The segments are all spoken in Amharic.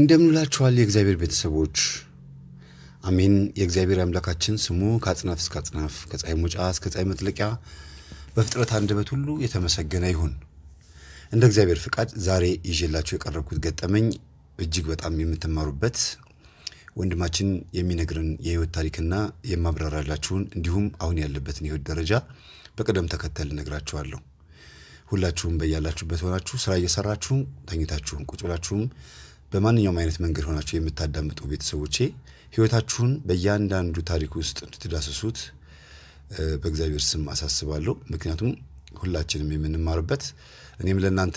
እንደምንላችኋል የእግዚአብሔር ቤተሰቦች አሜን። የእግዚአብሔር አምላካችን ስሙ ከአጽናፍ እስከ አጽናፍ ከፀሐይ ሙጫ እስከ ፀሐይ መጥለቂያ በፍጥረት አንደበት ሁሉ የተመሰገነ ይሁን። እንደ እግዚአብሔር ፍቃድ ዛሬ ይዤላችሁ የቀረብኩት ገጠመኝ እጅግ በጣም የምትማሩበት ወንድማችን የሚነግርን የህይወት ታሪክና የማብራራላችሁን እንዲሁም አሁን ያለበትን የህይወት ደረጃ በቅደም ተከተል እነግራችኋለሁ። ሁላችሁም በያላችሁበት ሆናችሁ ስራ እየሰራችሁም ተኝታችሁም ቁጭ ብላችሁም በማንኛውም አይነት መንገድ ሆናችሁ የምታዳምጡ ቤተሰቦቼ ህይወታችሁን በእያንዳንዱ ታሪክ ውስጥ እንድትዳስሱት በእግዚአብሔር ስም አሳስባለሁ። ምክንያቱም ሁላችንም የምንማርበት እኔም ለእናንተ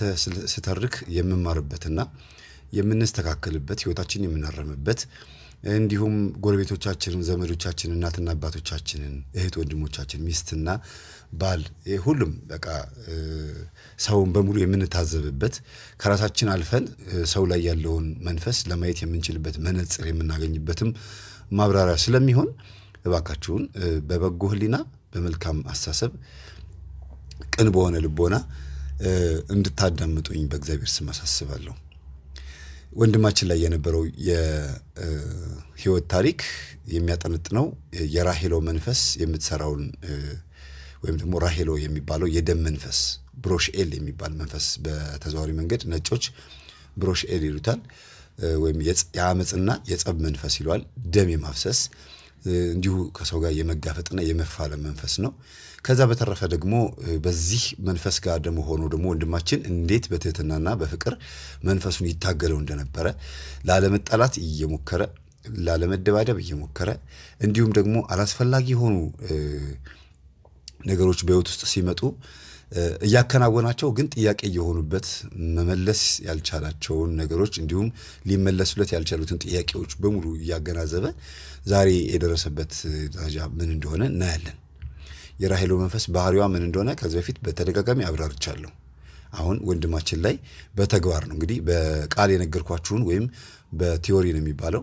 ስተርክ የምማርበትና የምንስተካከልበት ህይወታችን የምናረምበት እንዲሁም ጎረቤቶቻችንን፣ ዘመዶቻችንን፣ እናትና አባቶቻችንን፣ እህት ወንድሞቻችን፣ ሚስትና ባል ሁሉም በቃ ሰውን በሙሉ የምንታዘብበት ከራሳችን አልፈን ሰው ላይ ያለውን መንፈስ ለማየት የምንችልበት መነጽር የምናገኝበትም ማብራሪያ ስለሚሆን እባካችሁን በበጎ ሕሊና በመልካም አስተሳሰብ ቅን በሆነ ልቦና እንድታዳምጡኝ በእግዚአብሔር ስም አሳስባለሁ። ወንድማችን ላይ የነበረው የህይወት ታሪክ የሚያጠነጥነው የራሄሎ መንፈስ የምትሰራውን ወይም ደግሞ ራሄሎ የሚባለው የደም መንፈስ ብሮሽኤል የሚባል መንፈስ በተዘዋዋሪ መንገድ ነጮች ብሮሽኤል ይሉታል፣ ወይም የአመፅና የጸብ መንፈስ ይሏል። ደም የማፍሰስ እንዲሁ ከሰው ጋር የመጋፈጥና የመፋለም መንፈስ ነው። ከዛ በተረፈ ደግሞ በዚህ መንፈስ ጋር ደግሞ ሆኖ ደግሞ ወንድማችን እንዴት በትህትናና በፍቅር መንፈሱን ይታገለው እንደነበረ ላለመጠላት እየሞከረ ላለመደባደብ እየሞከረ እንዲሁም ደግሞ አላስፈላጊ የሆኑ ነገሮች በህይወት ውስጥ ሲመጡ እያከናወናቸው ግን ጥያቄ የሆኑበት መመለስ ያልቻላቸውን ነገሮች እንዲሁም ሊመለሱለት ያልቻሉትን ጥያቄዎች በሙሉ እያገናዘበ ዛሬ የደረሰበት ደረጃ ምን እንደሆነ እናያለን። የራሄሎ መንፈስ ባህሪዋ ምን እንደሆነ ከዚ በፊት በተደጋጋሚ አብራርቻለሁ። አሁን ወንድማችን ላይ በተግባር ነው እንግዲህ በቃል የነገርኳችሁን ወይም በቲዮሪ ነው የሚባለው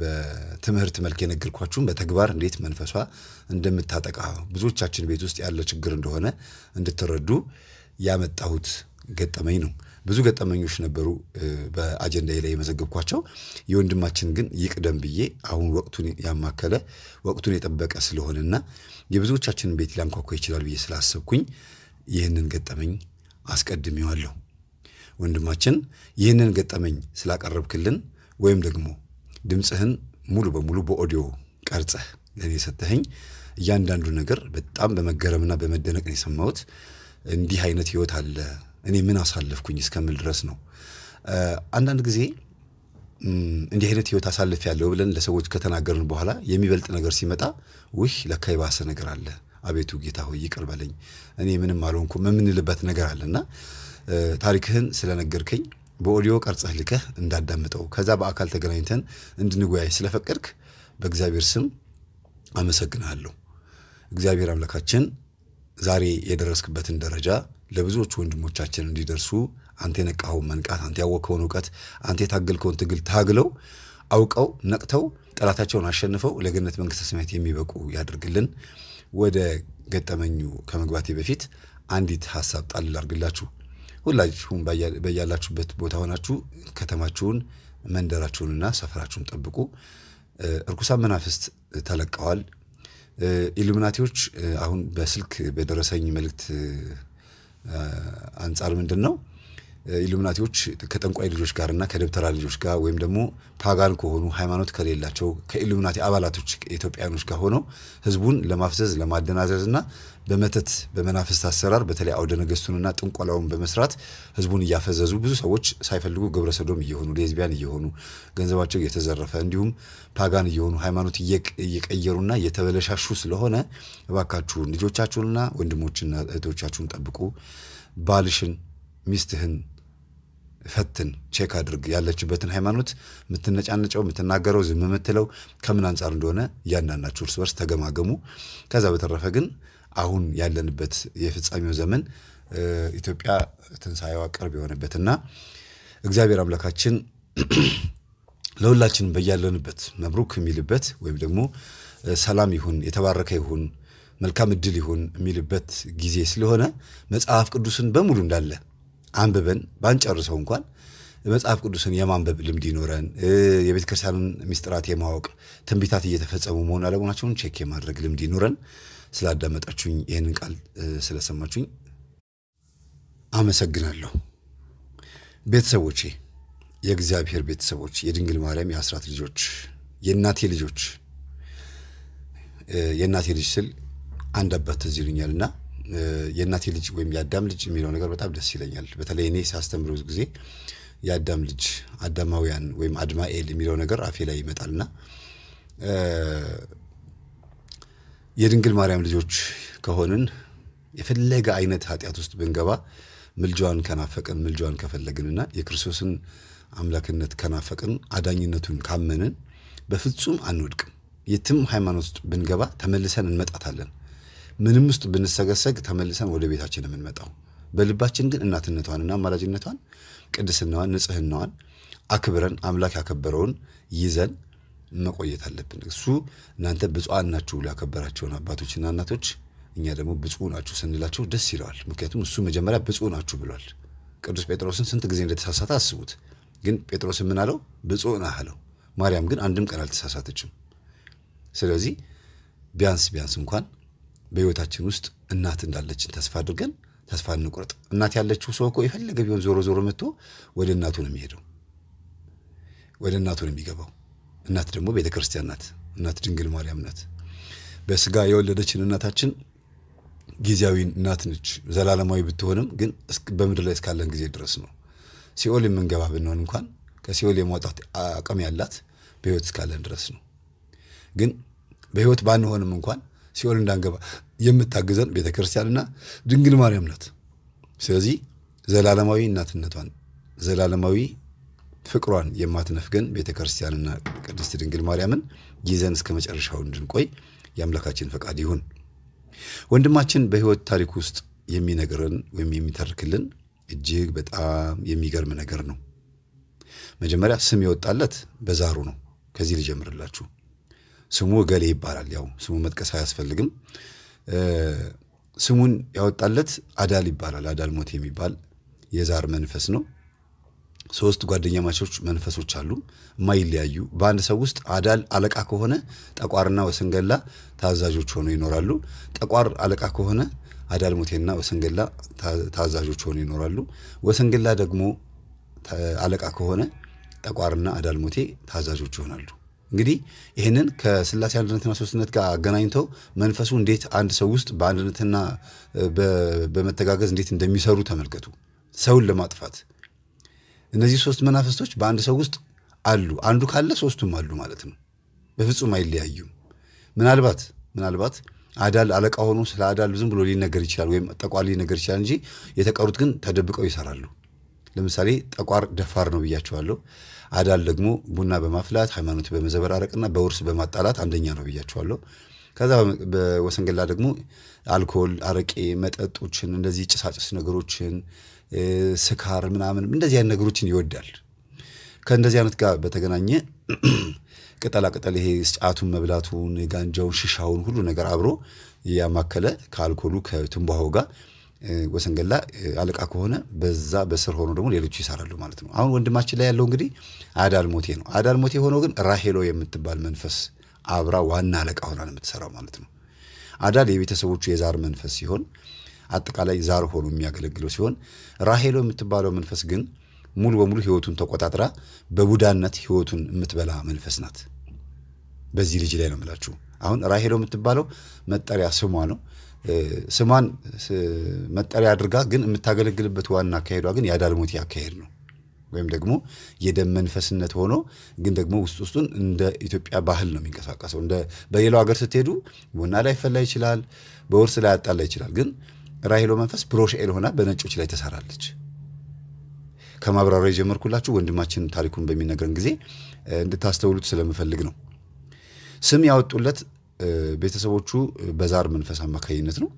በትምህርት መልክ የነገርኳችሁን በተግባር እንዴት መንፈሷ እንደምታጠቃ ብዙዎቻችን ቤት ውስጥ ያለ ችግር እንደሆነ እንድትረዱ ያመጣሁት ገጠመኝ ነው። ብዙ ገጠመኞች ነበሩ በአጀንዳ ላይ የመዘገብኳቸው። የወንድማችን ግን ይቅደም ብዬ አሁን ወቅቱን ያማከለ ወቅቱን የጠበቀ ስለሆነና የብዙዎቻችንን ቤት ሊያንኳኳ ይችላል ብዬ ስላሰብኩኝ ይህንን ገጠመኝ አስቀድሜዋለሁ። ወንድማችን ይህንን ገጠመኝ ስላቀረብክልን ወይም ደግሞ ድምፅህን ሙሉ በሙሉ በኦዲዮ ቀርጸህ ለእኔ የሰጠኸኝ እያንዳንዱ ነገር በጣም በመገረምና በመደነቅ ነው የሰማሁት። እንዲህ አይነት ህይወት አለ እኔ ምን አሳለፍኩኝ እስከምል ድረስ ነው። አንዳንድ ጊዜ እንዲህ አይነት ህይወት አሳልፍ ያለው ብለን ለሰዎች ከተናገርን በኋላ የሚበልጥ ነገር ሲመጣ ውህ ለካ የባሰ ነገር አለ፣ አቤቱ ጌታ ሆይ ይቅር በለኝ እኔ ምንም አልሆንኩም የምንልበት ነገር እና ታሪክህን ስለነገርከኝ በኦዲዮ ቀርጸህ ልከህ እንዳዳምጠው ከዛ በአካል ተገናኝተን እንድንወያይ ስለፈቀድክ በእግዚአብሔር ስም አመሰግናለሁ። እግዚአብሔር አምላካችን ዛሬ የደረስክበትን ደረጃ ለብዙዎች ወንድሞቻችን እንዲደርሱ አንተ የነቃኸውን መንቃት፣ አንተ ያወቅኸውን እውቀት፣ አንተ የታገልከውን ትግል ታግለው አውቀው ነቅተው ጠላታቸውን አሸንፈው ለገነት መንግሥተ ሰማያት የሚበቁ ያደርግልን። ወደ ገጠመኙ ከመግባቴ በፊት አንዲት ሀሳብ ጣል ላድርግላችሁ። ሁላችሁም በያላችሁበት ቦታ ሆናችሁ ከተማችሁን፣ መንደራችሁንና ሰፈራችሁን ጠብቁ። እርኩሳን መናፍስት ተለቀዋል። ኢሉሚናቲዎች አሁን በስልክ በደረሰኝ መልእክት አንጻር ምንድን ነው ኢሉሚናቲዎች ከጠንቋይ ልጆች ጋር እና ከደብተራ ልጆች ጋር ወይም ደግሞ ፓጋን ከሆኑ ሃይማኖት ከሌላቸው ከኢሉሚናቲ አባላቶች ኢትዮጵያኖች ጋር ሆነው ህዝቡን ለማፍዘዝ ለማደናዘዝ እና በመተት በመናፍስት አሰራር በተለይ አውደ ነገስቱንና ጥንቆላውን በመስራት ህዝቡን እያፈዘዙ ብዙ ሰዎች ሳይፈልጉ ግብረ ሰዶም እየሆኑ ሌዝቢያን እየሆኑ ገንዘባቸው እየተዘረፈ እንዲሁም ፓጋን እየሆኑ ሃይማኖት እየቀየሩና እየተበለሻሹ ስለሆነ እባካችሁን ልጆቻችሁንና ወንድሞችና እህቶቻችሁን ጠብቁ። ባልሽን ሚስትህን ፈትን፣ ቼክ አድርግ። ያለችበትን ሃይማኖት የምትነጫነጨው፣ የምትናገረው፣ ዝም የምትለው ከምን አንጻር እንደሆነ እያንዳንዳችሁ እርስ በርስ ተገማገሙ። ከዛ በተረፈ ግን አሁን ያለንበት የፍጻሜው ዘመን ኢትዮጵያ ትንሣኤዋ ቅርብ የሆነበትና እግዚአብሔር አምላካችን ለሁላችን በያለንበት መብሩክ የሚልበት ወይም ደግሞ ሰላም ይሁን የተባረከ ይሁን መልካም እድል ይሁን የሚልበት ጊዜ ስለሆነ መጽሐፍ ቅዱስን በሙሉ እንዳለ አንብበን ባንጨርሰው እንኳን መጽሐፍ ቅዱስን የማንበብ ልምድ ይኖረን፣ የቤተ ክርስቲያንን ሚስጥራት የማወቅ ትንቢታት እየተፈጸሙ መሆን አለመሆናቸውን ቼክ የማድረግ ልምድ ይኖረን። ስላዳመጣችሁኝ፣ ይህንን ቃል ስለሰማችሁኝ አመሰግናለሁ። ቤተሰቦቼ፣ የእግዚአብሔር ቤተሰቦች፣ የድንግል ማርያም የአስራት ልጆች፣ የእናቴ ልጆች የእናቴ ልጅ ስል አንድ አባት ትዝ ይሉኛልና የእናቴ ልጅ ወይም የአዳም ልጅ የሚለው ነገር በጣም ደስ ይለኛል። በተለይ እኔ ሳስተምር ጊዜ የአዳም ልጅ አዳማውያን ወይም አድማኤል የሚለው ነገር አፌ ላይ ይመጣልና የድንግል ማርያም ልጆች ከሆንን የፈለገ አይነት ኃጢአት ውስጥ ብንገባ ምልጃዋን ከናፈቅን ምልጃዋን ከፈለግንና የክርስቶስን አምላክነት ከናፈቅን አዳኝነቱን ካመንን በፍጹም አንወድቅም። የትም ሃይማኖት ውስጥ ብንገባ ተመልሰን እንመጣታለን። ምንም ውስጥ ብንሰገሰግ ተመልሰን ወደ ቤታችን የምንመጣው በልባችን ግን እናትነቷንና አማላጅነቷን ቅድስናዋን ንጽህናዋን አክብረን አምላክ ያከበረውን ይዘን መቆየት አለብን። እሱ እናንተ ብፁዓን ናችሁ ላከበራቸውን አባቶችና እናቶች እኛ ደግሞ ብፁ ናችሁ ስንላቸው ደስ ይለዋል። ምክንያቱም እሱ መጀመሪያ ብፁ ናችሁ ብሏል። ቅዱስ ጴጥሮስን ስንት ጊዜ እንደተሳሳተ አስቡት። ግን ጴጥሮስ ምን አለው? ብፁ ና አለው። ማርያም ግን አንድም ቀን አልተሳሳተችም። ስለዚህ ቢያንስ ቢያንስ እንኳን በህይወታችን ውስጥ እናት እንዳለችን ተስፋ አድርገን ተስፋ እንቁረጥ። እናት ያለችው ሰው እኮ የፈለገ ቢሆን ዞሮ ዞሮ መጥቶ ወደ እናቱ ነው የሚሄደው፣ ወደ እናቱ ነው የሚገባው። እናት ደግሞ ቤተ ክርስቲያን ናት። እናት ድንግል ማርያም ናት። በስጋ የወለደችን እናታችን ጊዜያዊ እናት ነች። ዘላለማዊ ብትሆንም ግን በምድር ላይ እስካለን ጊዜ ድረስ ነው። ሲኦል የምንገባ ብንሆን እንኳን ከሲኦል የማውጣት አቅም ያላት በህይወት እስካለን ድረስ ነው። ግን በህይወት ባንሆንም እንኳን ሲኦል እንዳንገባ የምታግዘን ቤተ ክርስቲያንና ድንግል ማርያም ናት። ስለዚህ ዘላለማዊ እናትነቷን ዘላለማዊ ፍቅሯን የማትነፍገን ቤተ ክርስቲያንና ቅድስት ድንግል ማርያምን ይዘን እስከ መጨረሻው እንድንቆይ የአምላካችን ፈቃድ ይሁን። ወንድማችን በህይወት ታሪክ ውስጥ የሚነግረን ወይም የሚተርክልን እጅግ በጣም የሚገርም ነገር ነው። መጀመሪያ ስም የወጣለት በዛሩ ነው። ከዚህ ልጀምርላችሁ። ስሙ እገሌ ይባላል። ያው ስሙ መጥቀስ አያስፈልግም። ስሙን ያወጣለት አዳል ይባላል። አዳል ሞት የሚባል የዛር መንፈስ ነው። ሶስት ጓደኛ ማቾች መንፈሶች አሉ ማይለያዩ በአንድ ሰው ውስጥ አዳል አለቃ ከሆነ ጠቋርና ወሰንገላ ታዛዦች ሆኖ ይኖራሉ። ጠቋር አለቃ ከሆነ አዳል ሞቴና ወሰንገላ ታዛዦች ሆኖ ይኖራሉ። ወሰንገላ ደግሞ አለቃ ከሆነ ጠቋርና አዳል ሞቴ ታዛዦች ይሆናሉ። እንግዲህ ይህንን ከስላሴ አንድነትና ሶስትነት ጋር አገናኝተው መንፈሱ እንዴት አንድ ሰው ውስጥ በአንድነትና በመተጋገዝ እንዴት እንደሚሰሩ ተመልከቱ። ሰውን ለማጥፋት እነዚህ ሶስት መናፍስቶች በአንድ ሰው ውስጥ አሉ። አንዱ ካለ ሶስቱም አሉ ማለት ነው። በፍጹም አይለያዩም። ምናልባት ምናልባት አዳል አለቃ ሆኖ ስለ አዳል ዝም ብሎ ሊነገር ይችላል፣ ወይም ጠቋ ሊነገር ይችላል እንጂ የተቀሩት ግን ተደብቀው ይሰራሉ። ለምሳሌ ጠቋር ደፋር ነው ብያቸዋለሁ። አዳል ደግሞ ቡና በማፍላት ሃይማኖት በመዘበራረቅና በውርስ በማጣላት አንደኛ ነው ብያቸዋለሁ። ከዛ በወሰንገላ ደግሞ አልኮል፣ አረቄ፣ መጠጦችን እንደዚህ ጭሳጭስ ነገሮችን፣ ስካር ምናምን እንደዚህ አይነት ነገሮችን ይወዳል። ከእንደዚህ አይነት ጋር በተገናኘ ቅጠላቅጠል ይሄ ጫቱን መብላቱን፣ ጋንጃውን፣ ሽሻውን ሁሉ ነገር አብሮ ያማከለ ከአልኮሉ ከትንባሆ ጋር ወሰንገላ አለቃ ከሆነ በዛ በስር ሆኖ ደግሞ ሌሎቹ ይሰራሉ ማለት ነው። አሁን ወንድማችን ላይ ያለው እንግዲህ አዳልሞቴ ነው። አዳልሞቴ ሆኖ ግን ራሄሎ የምትባል መንፈስ አብራ ዋና አለቃ ሆና ነው የምትሰራው ማለት ነው። አዳል የቤተሰቦቹ የዛር መንፈስ ሲሆን አጠቃላይ ዛር ሆኖ የሚያገለግለው ሲሆን ራሄሎ የምትባለው መንፈስ ግን ሙሉ በሙሉ ህይወቱን ተቆጣጥራ በቡዳነት ህይወቱን የምትበላ መንፈስ ናት። በዚህ ልጅ ላይ ነው የምላችሁ። አሁን ራሄሎ የምትባለው መጠሪያ ስሟ ነው። ስሟን መጠሪያ አድርጋ ግን የምታገለግልበት ዋና አካሄዷ ግን የአዳልሞቲ አካሄድ ነው። ወይም ደግሞ የደም መንፈስነት ሆኖ ግን ደግሞ ውስጥ ውስጡን እንደ ኢትዮጵያ ባህል ነው የሚንቀሳቀሰው። እንደ በሌላው ሀገር ስትሄዱ ቡና ላይ ፈላ ይችላል፣ በውርስ ላይ ያጣላ ይችላል። ግን ራሄሎ መንፈስ ብሮሽኤል ሆና በነጮች ላይ ተሰራለች። ከማብራሪያ የጀመርኩላችሁ ወንድማችን ታሪኩን በሚነግረን ጊዜ እንድታስተውሉት ስለምፈልግ ነው። ስም ያወጡለት ቤተሰቦቹ በዛር መንፈስ አማካኝነት ነው።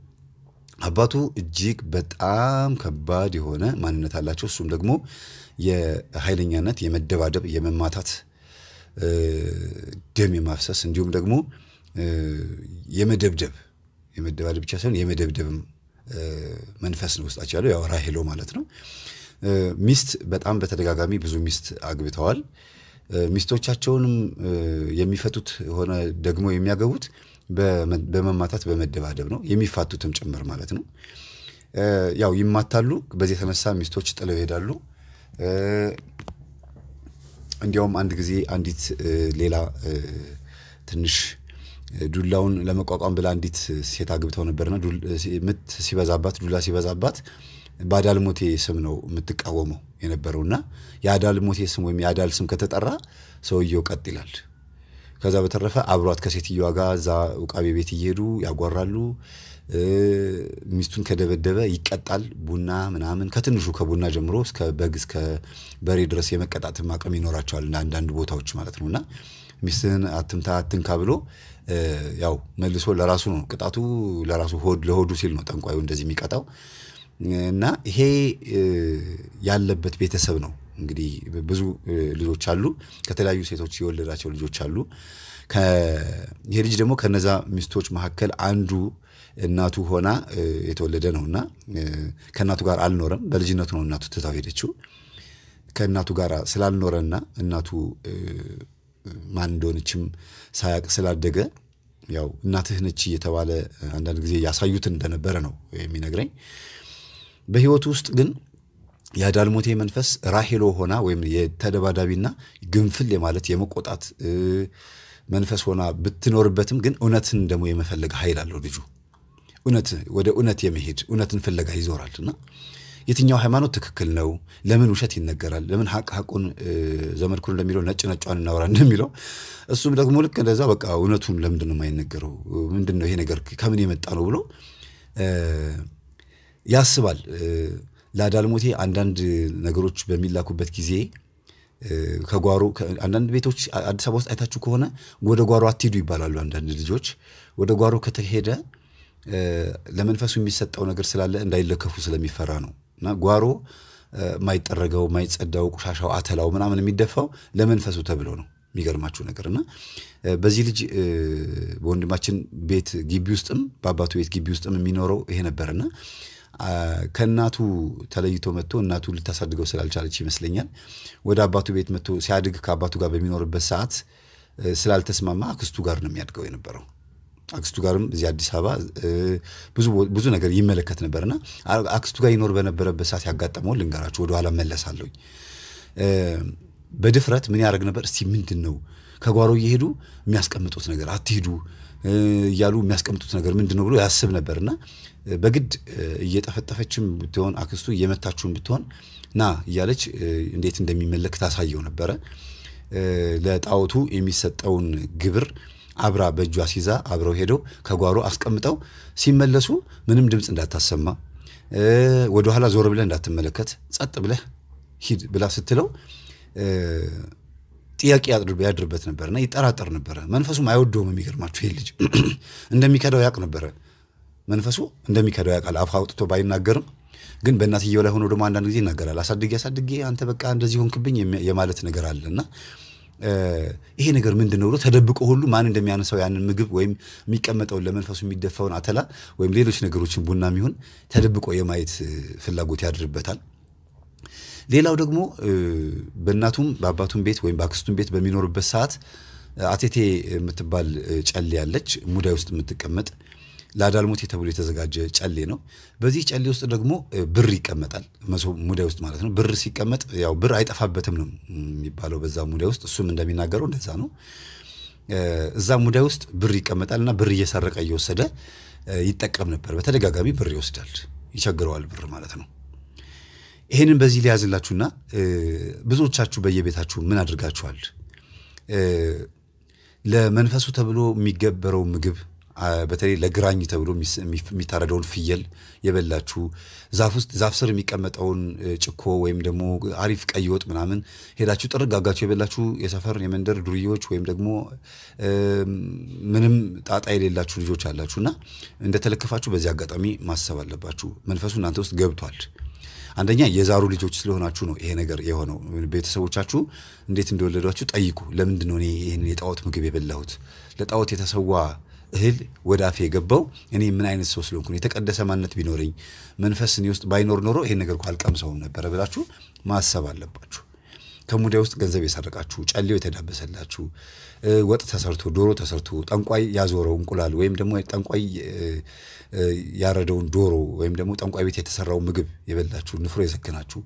አባቱ እጅግ በጣም ከባድ የሆነ ማንነት አላቸው። እሱም ደግሞ የኃይለኛነት፣ የመደባደብ፣ የመማታት፣ ደም የማፍሰስ እንዲሁም ደግሞ የመደብደብ የመደባደብ ብቻ ሳይሆን የመደብደብም መንፈስ ነው ውስጣቸው ያለው ያው ራሄሎ ማለት ነው። ሚስት በጣም በተደጋጋሚ ብዙ ሚስት አግብተዋል። ሚስቶቻቸውንም የሚፈቱት ሆነ ደግሞ የሚያገቡት በመማታት በመደባደብ ነው፣ የሚፋቱትም ጭምር ማለት ነው። ያው ይማታሉ። በዚህ የተነሳ ሚስቶች ጥለው ይሄዳሉ። እንዲያውም አንድ ጊዜ አንዲት ሌላ ትንሽ ዱላውን ለመቋቋም ብላ አንዲት ሴት አግብተው ነበርና ምት ሲበዛባት ዱላ ሲበዛባት በአዳልሞቴ ስም ነው የምትቃወመው የነበረውና የአዳልሞቴ ስም ወይም የአዳል ስም ከተጠራ ሰውየው ቀጥ ይላል። ከዛ በተረፈ አብሯት ከሴትዮዋ ጋር እዛ ውቃቤ ቤት እየሄዱ ያጓራሉ። ሚስቱን ከደበደበ ይቀጣል። ቡና ምናምን ከትንሹ ከቡና ጀምሮ እስከ በግ እስከ በሬ ድረስ የመቀጣትም አቅም ይኖራቸዋል አንዳንድ ቦታዎች ማለት ነው እና ሚስትህን አትምታ አትንካ ብሎ ያው መልሶ ለራሱ ነው ቅጣቱ፣ ለራሱ ለሆዱ ሲል ነው ጠንቋዩ እንደዚህ የሚቀጣው። እና ይሄ ያለበት ቤተሰብ ነው። እንግዲህ ብዙ ልጆች አሉ፣ ከተለያዩ ሴቶች የወለዳቸው ልጆች አሉ። ይሄ ልጅ ደግሞ ከነዛ ሚስቶች መካከል አንዱ እናቱ ሆና የተወለደ እና ከእናቱ ጋር አልኖረም። በልጅነቱ ነው እናቱ ትታው ሄደችው። ከእናቱ ጋር ስላልኖረና እናቱ ማን እንደሆነችም ሳያቅ ስላደገ ያው እናትህ ነች እየተባለ አንዳንድ ጊዜ ያሳዩት እንደነበረ ነው የሚነግረኝ። በህይወቱ ውስጥ ግን የአዳልሞቴ መንፈስ ራሄሎ ሆና ወይም የተደባዳቢና ግንፍል ማለት የመቆጣት መንፈስ ሆና ብትኖርበትም ግን እውነትን ደግሞ የመፈለግ ኃይል አለው ልጁ። እውነት ወደ እውነት የመሄድ እውነትን ፍለጋ ይዞራል እና የትኛው ሃይማኖት ትክክል ነው? ለምን ውሸት ይነገራል? ለምን ሀቅ ሀቁን ዘመድኩን እንደሚለው ነጭ ነጫን እናወራ እንደሚለው እሱም ደግሞ ልክ እንደዛ በቃ እውነቱን ለምንድን ነው የማይነገረው? ምንድን ነው ይሄ ነገር ከምን የመጣ ነው ብሎ ያስባል። ለአዳልሞቴ አንዳንድ ነገሮች በሚላኩበት ጊዜ ከጓሮ አንዳንድ ቤቶች አዲስ አበባ ውስጥ አይታችሁ ከሆነ ወደ ጓሮ አትሄዱ ይባላሉ። አንዳንድ ልጆች ወደ ጓሮ ከተሄደ ለመንፈሱ የሚሰጠው ነገር ስላለ እንዳይለከፉ ስለሚፈራ ነው እና ጓሮ ማይጠረገው ማይጸዳው፣ ቆሻሻው፣ አተላው ምናምን የሚደፋው ለመንፈሱ ተብሎ ነው። የሚገርማችሁ ነገር እና በዚህ ልጅ በወንድማችን ቤት ግቢ ውስጥም በአባቱ ቤት ግቢ ውስጥም የሚኖረው ይሄ ነበርና ከእናቱ ተለይቶ መጥቶ እናቱ ልታሳድገው ስላልቻለች ይመስለኛል ወደ አባቱ ቤት መጥቶ ሲያድግ ከአባቱ ጋር በሚኖርበት ሰዓት ስላልተስማማ አክስቱ ጋር ነው የሚያድገው የነበረው። አክስቱ ጋርም እዚህ አዲስ አበባ ብዙ ነገር ይመለከት ነበርና አክስቱ ጋር ይኖር በነበረበት ሰዓት ያጋጠመውን ልንገራችሁ። ወደኋላ መለሳለሁኝ። በድፍረት ምን ያደረግ ነበር? እስቲ ምንድን ነው ከጓሮ እየሄዱ የሚያስቀምጡት ነገር አትሄዱ እያሉ የሚያስቀምጡት ነገር ምንድን ነው ብሎ ያስብ ነበርና በግድ እየጠፈጠፈችም ብትሆን አክስቱ እየመታችሁም ብትሆን ና እያለች እንዴት እንደሚመለክ ታሳየው ነበረ። ለጣዖቱ የሚሰጠውን ግብር አብራ በእጇ ሲዛ አብረው ሄደው ከጓሮ አስቀምጠው ሲመለሱ ምንም ድምፅ እንዳታሰማ ወደኋላ ዞር ብለህ እንዳትመለከት ጸጥ ብለህ ሂድ ብላ ስትለው ጥያቄ ያድርበት ነበርና ይጠራጠር ነበረ። መንፈሱም አይወደውም። የሚገርማችሁ ይህ ልጅ እንደሚከዳው ያውቅ ነበረ። መንፈሱ እንደሚከደው ያውቃል። አፍ አውጥቶ ባይናገርም ግን በእናትየው ላይ ሆኖ ደግሞ አንዳንድ ጊዜ ይናገራል። አሳድጌ አሳድጌ አንተ በቃ እንደዚህ ሆንክብኝ የማለት ነገር አለ እና ይሄ ነገር ምንድን ነው ብሎ ተደብቆ ሁሉ ማን እንደሚያነሳው ያንን ምግብ ወይም የሚቀመጠውን ለመንፈሱ የሚደፋውን አተላ ወይም ሌሎች ነገሮችን ቡና የሚሆን ተደብቆ የማየት ፍላጎት ያድርበታል። ሌላው ደግሞ በእናቱም በአባቱም ቤት ወይም በአክስቱም ቤት በሚኖርበት ሰዓት አቴቴ የምትባል ጨሌ ያለች ሙዳይ ውስጥ የምትቀመጥ ለአዳልሞቴ ተብሎ የተዘጋጀ ጨሌ ነው። በዚህ ጨሌ ውስጥ ደግሞ ብር ይቀመጣል። መሶብ ሙዳይ ውስጥ ማለት ነው። ብር ሲቀመጥ ያው ብር አይጠፋበትም ነው የሚባለው በዛ ሙዳይ ውስጥ። እሱም እንደሚናገረው እንደዛ ነው። እዛ ሙዳይ ውስጥ ብር ይቀመጣል እና ብር እየሰረቀ እየወሰደ ይጠቀም ነበር። በተደጋጋሚ ብር ይወስዳል። ይቸግረዋል ብር ማለት ነው። ይህንን በዚህ ሊያዝላችሁና ብዙዎቻችሁ በየቤታችሁ ምን አድርጋችኋል? ለመንፈሱ ተብሎ የሚገበረው ምግብ በተለይ ለግራኝ ተብሎ የሚታረደውን ፍየል የበላችሁ ዛፍ ውስጥ ዛፍ ስር የሚቀመጠውን ጭኮ ወይም ደግሞ አሪፍ ቀይ ወጥ ምናምን ሄዳችሁ ጥርግ አጋችሁ የበላችሁ የሰፈር የመንደር ዱርዬዎች ወይም ደግሞ ምንም ጣጣ የሌላችሁ ልጆች አላችሁ እና እንደተለከፋችሁ በዚህ አጋጣሚ ማሰብ አለባችሁ። መንፈሱ እናንተ ውስጥ ገብቷል። አንደኛ የዛሩ ልጆች ስለሆናችሁ ነው ይሄ ነገር የሆነው። ቤተሰቦቻችሁ እንዴት እንደወለዷችሁ ጠይቁ። ለምንድን ነው እኔ ይህን የጣዖት ምግብ የበላሁት? ለጣዖት የተሰዋ እህል ወደ አፌ የገባው እኔ ምን አይነት ሰው ስለሆንኩ የተቀደሰ ማንነት ቢኖረኝ መንፈስ እኔ ውስጥ ባይኖር ኖሮ ይሄን ነገር እኮ አልቀምሰውም ነበረ ብላችሁ ማሰብ አለባችሁ። ከሙዳይ ውስጥ ገንዘብ የሰረቃችሁ፣ ጨሌው የተዳበሰላችሁ፣ ወጥ ተሰርቶ ዶሮ ተሰርቶ ጠንቋይ ያዞረው እንቁላል ወይም ደግሞ ጠንቋይ ያረደውን ዶሮ ወይም ደግሞ ጠንቋይ ቤት የተሰራው ምግብ የበላችሁ፣ ንፍሮ የዘከናችሁ፣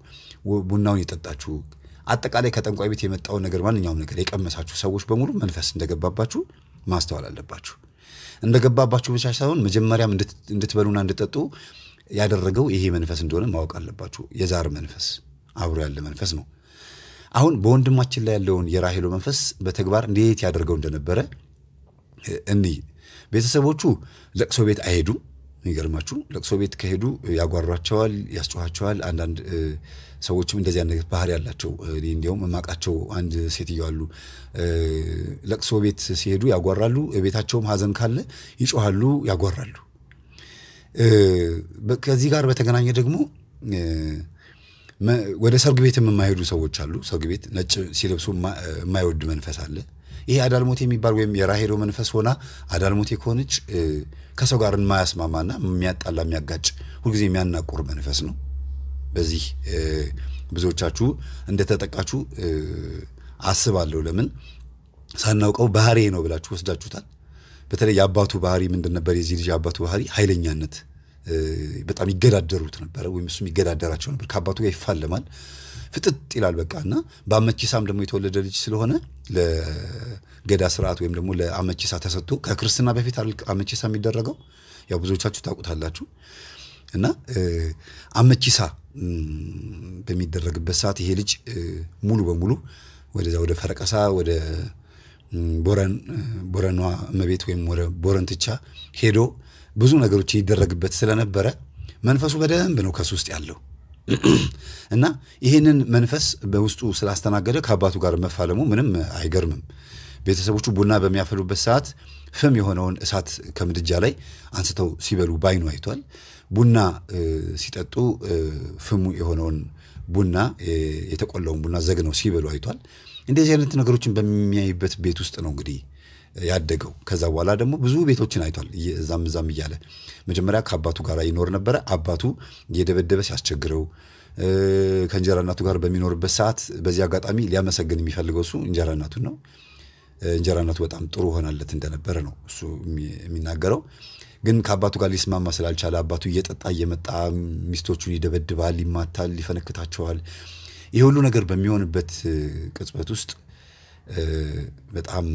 ቡናውን የጠጣችሁ፣ አጠቃላይ ከጠንቋይ ቤት የመጣውን ነገር ማንኛውም ነገር የቀመሳችሁ ሰዎች በሙሉ መንፈስ እንደገባባችሁ ማስተዋል አለባችሁ። እንደገባባችሁ ብቻ ሳይሆን መጀመሪያም እንድትበሉና እንድጠጡ ያደረገው ይሄ መንፈስ እንደሆነ ማወቅ አለባችሁ። የዛር መንፈስ አብሮ ያለ መንፈስ ነው። አሁን በወንድማችን ላይ ያለውን የራሄሎ መንፈስ በተግባር እንዴት ያደርገው እንደነበረ እንይ። ቤተሰቦቹ ለቅሶ ቤት አይሄዱም። ይገርማችሁ፣ ለቅሶ ቤት ከሄዱ ያጓሯቸዋል፣ ያስጮኋቸዋል። አንዳንድ ሰዎችም እንደዚህ አይነት ባህሪ ያላቸው እንዲሁም የማውቃቸው አንድ ሴትዮ አሉ። ለቅሶ ቤት ሲሄዱ ያጓራሉ፣ ቤታቸውም ሀዘን ካለ ይጮሃሉ፣ ያጓራሉ። ከዚህ ጋር በተገናኘ ደግሞ ወደ ሰርግ ቤት የማይሄዱ ሰዎች አሉ። ሰርግ ቤት ነጭ ሲለብሱ የማይወድ መንፈስ አለ። ይሄ አዳልሞቴ የሚባል ወይም የራሄዶ መንፈስ ሆና አዳልሞቴ ከሆነች ከሰው ጋር የማያስማማና የሚያጣላ የሚያጋጭ ሁልጊዜ የሚያናቁር መንፈስ ነው። በዚህ ብዙዎቻችሁ እንደተጠቃችሁ አስባለሁ። ለምን ሳናውቀው ባህሪ ነው ብላችሁ ወስዳችሁታል። በተለይ የአባቱ ባህሪ ምንድን ነበር? የዚህ ልጅ የአባቱ ባህሪ ኃይለኛነት፣ በጣም ይገዳደሩት ነበረ፣ ወይም እሱም ይገዳደራቸው ነበር። ከአባቱ ጋር ይፋለማል፣ ፍጥጥ ይላል በቃ እና በአመቺሳም ደግሞ የተወለደ ልጅ ስለሆነ ለገዳ ስርዓት ወይም ደግሞ ለአመቺሳ ተሰጥቶ ከክርስትና በፊት አመቺሳ የሚደረገው ያው ብዙዎቻችሁ ታውቁታላችሁ። እና አመቺሳ በሚደረግበት ሰዓት ይሄ ልጅ ሙሉ በሙሉ ወደዛ ወደ ፈረቀሳ ወደ ቦረኗ እመቤት ወይም ወደ ቦረን ትቻ ሄዶ ብዙ ነገሮች ይደረግበት ስለነበረ መንፈሱ በደንብ ነው ከሱ ውስጥ ያለው እና ይህንን መንፈስ በውስጡ ስላስተናገደ ከአባቱ ጋር መፋለሙ ምንም አይገርምም። ቤተሰቦቹ ቡና በሚያፈሉበት ሰዓት ፍም የሆነውን እሳት ከምድጃ ላይ አንስተው ሲበሉ ባይኑ አይቷል። ቡና ሲጠጡ ፍሙ የሆነውን ቡና የተቆላውን ቡና ዘግነው ሲበሉ አይቷል። እንደዚህ አይነት ነገሮችን በሚያይበት ቤት ውስጥ ነው እንግዲህ ያደገው። ከዛ በኋላ ደግሞ ብዙ ቤቶችን አይቷል። እዛም እዛም እያለ መጀመሪያ ከአባቱ ጋር ይኖር ነበረ። አባቱ እየደበደበ ሲያስቸግረው ከእንጀራ እናቱ ጋር በሚኖርበት ሰዓት በዚህ አጋጣሚ ሊያመሰግን የሚፈልገው እሱ እንጀራ እናቱን ነው። እንጀራ እናቱ በጣም ጥሩ ሆናለት እንደነበረ ነው እሱ የሚናገረው። ግን ከአባቱ ጋር ሊስማማ ስላልቻለ አባቱ እየጠጣ እየመጣ ሚስቶቹን ይደበድባል፣ ይማታል፣ ሊፈነክታቸዋል ይህ ሁሉ ነገር በሚሆንበት ቅጽበት ውስጥ በጣም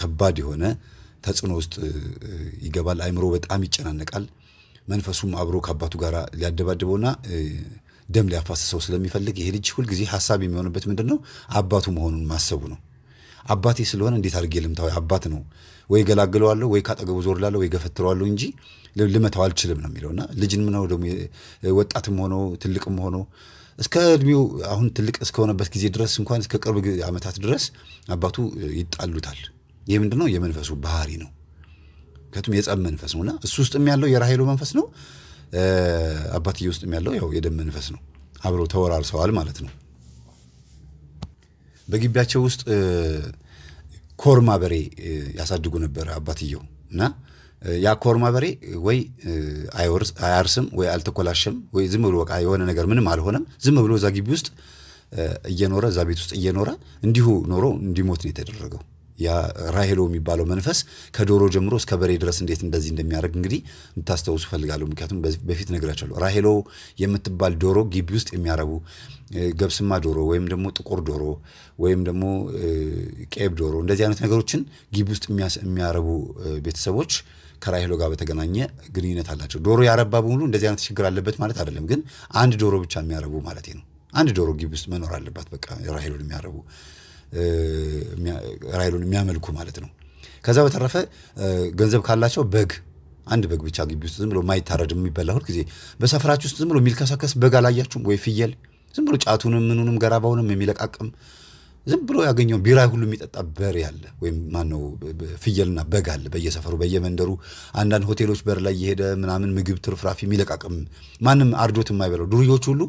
ከባድ የሆነ ተጽዕኖ ውስጥ ይገባል። አይምሮ በጣም ይጨናነቃል። መንፈሱም አብሮ ከአባቱ ጋር ሊያደባድበውና ደም ሊያፋስሰው ስለሚፈልግ ይሄ ልጅ ሁልጊዜ ሀሳብ የሚሆንበት ምንድን ነው? አባቱ መሆኑን ማሰቡ ነው። አባቴ ስለሆነ እንዴት አድርጌ ልምታው? አባት ነው ወይ ገላግለዋለሁ ወይ ካጠገቡ ዞር ላለሁ ወይ ገፈትረዋለሁ እንጂ ልመታው አልችልም ነው የሚለውና ልጅም ነው ደግሞ ወጣትም ሆኖ ትልቅም ሆኖ እስከ እድሜው አሁን ትልቅ እስከሆነበት ጊዜ ድረስ እንኳን እስከ ቅርብ ዓመታት ድረስ አባቱ ይጣሉታል። ይህ ምንድነው? የመንፈሱ ባህሪ ነው። ምክንያቱም የጸብ መንፈስ ነውና እሱ ውስጥም ያለው የራሄሉ መንፈስ ነው። አባትዬ ውስጥም ያለው ያው የደም መንፈስ ነው። አብረው ተወራርሰዋል ማለት ነው። በግቢያቸው ውስጥ ኮርማ በሬ ያሳድጉ ነበር አባትየው እና ያ ኮርማ በሬ ወይ አያርስም ወይ አልተኮላሸም ወይ ዝም ብሎ በቃ የሆነ ነገር ምንም አልሆነም። ዝም ብሎ እዛ ግቢ ውስጥ እየኖረ እዛ ቤት ውስጥ እየኖረ እንዲሁ ኖሮ እንዲሞት ነው የተደረገው። ራሄሎ የሚባለው መንፈስ ከዶሮ ጀምሮ እስከ በሬ ድረስ እንዴት እንደዚህ እንደሚያደርግ እንግዲህ እንድታስታውሱ ፈልጋለሁ። ምክንያቱም በፊት ነግራቸዋለሁ። ራሄሎ የምትባል ዶሮ ግቢ ውስጥ የሚያረቡ ገብስማ ዶሮ ወይም ደግሞ ጥቁር ዶሮ ወይም ደግሞ ቄብ ዶሮ እንደዚህ አይነት ነገሮችን ግቢ ውስጥ የሚያረቡ ቤተሰቦች ከራሄሎ ጋር በተገናኘ ግንኙነት አላቸው። ዶሮ ያረባ በሙሉ እንደዚህ አይነት ችግር አለበት ማለት አይደለም፣ ግን አንድ ዶሮ ብቻ የሚያረቡ ማለት ነው። አንድ ዶሮ ግቢ ውስጥ መኖር አለባት። በቃ ራሄሎን የሚያረቡ ራይሉን የሚያመልኩ ማለት ነው። ከዛ በተረፈ ገንዘብ ካላቸው በግ አንድ በግ ብቻ ግቢ ውስጥ ዝም ብሎ የማይታረድ የሚበላ ሁል ጊዜ በሰፈራችሁ ውስጥ ዝም ብሎ የሚልከሰከስ በግ አላያችሁም ወይ? ፍየል ዝም ብሎ ጫቱንም ምኑንም ገራባውንም የሚለቃቅም ዝም ብሎ ያገኘውን ቢራ ሁሉ የሚጠጣ በር ያለ ወይም ማነው ፍየልና በግ አለ በየሰፈሩ በየመንደሩ። አንዳንድ ሆቴሎች በር ላይ የሄደ ምናምን ምግብ ትርፍራፊ የሚለቃቅም ማንም አርዶት የማይበላው ዱርዮች ሁሉ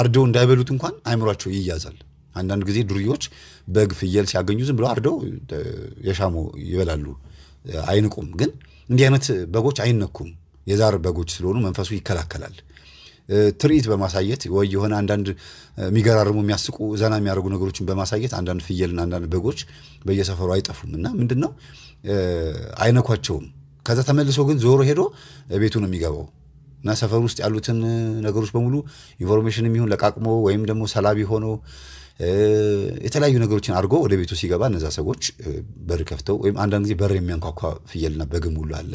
አርደው እንዳይበሉት እንኳን አይምሯቸው ይያዛል። አንዳንድ ጊዜ ዱርዮች በግ፣ ፍየል ሲያገኙ ዝም ብለው አርደው የሻሙ ይበላሉ፣ አይንቁም። ግን እንዲህ አይነት በጎች አይነኩም። የዛር በጎች ስለሆኑ መንፈሱ ይከላከላል። ትርኢት በማሳየት ወይ የሆነ አንዳንድ የሚገራርሙ የሚያስቁ ዘና የሚያደርጉ ነገሮችን በማሳየት አንዳንድ ፍየልና አንዳንድ በጎች በየሰፈሩ አይጠፉም እና ምንድን ነው አይነኳቸውም። ከዛ ተመልሶ ግን ዞሮ ሄዶ ቤቱ ነው የሚገባው እና ሰፈሩ ውስጥ ያሉትን ነገሮች በሙሉ ኢንፎርሜሽን የሚሆን ለቃቅሞ ወይም ደግሞ ሰላቢ ሆኖ የተለያዩ ነገሮችን አድርጎ ወደ ቤቱ ሲገባ እነዛ ሰዎች በር ከፍተው ወይም አንዳንድ ጊዜ በር የሚያንኳኳ ፍየልና በግም ሁሉ አለ።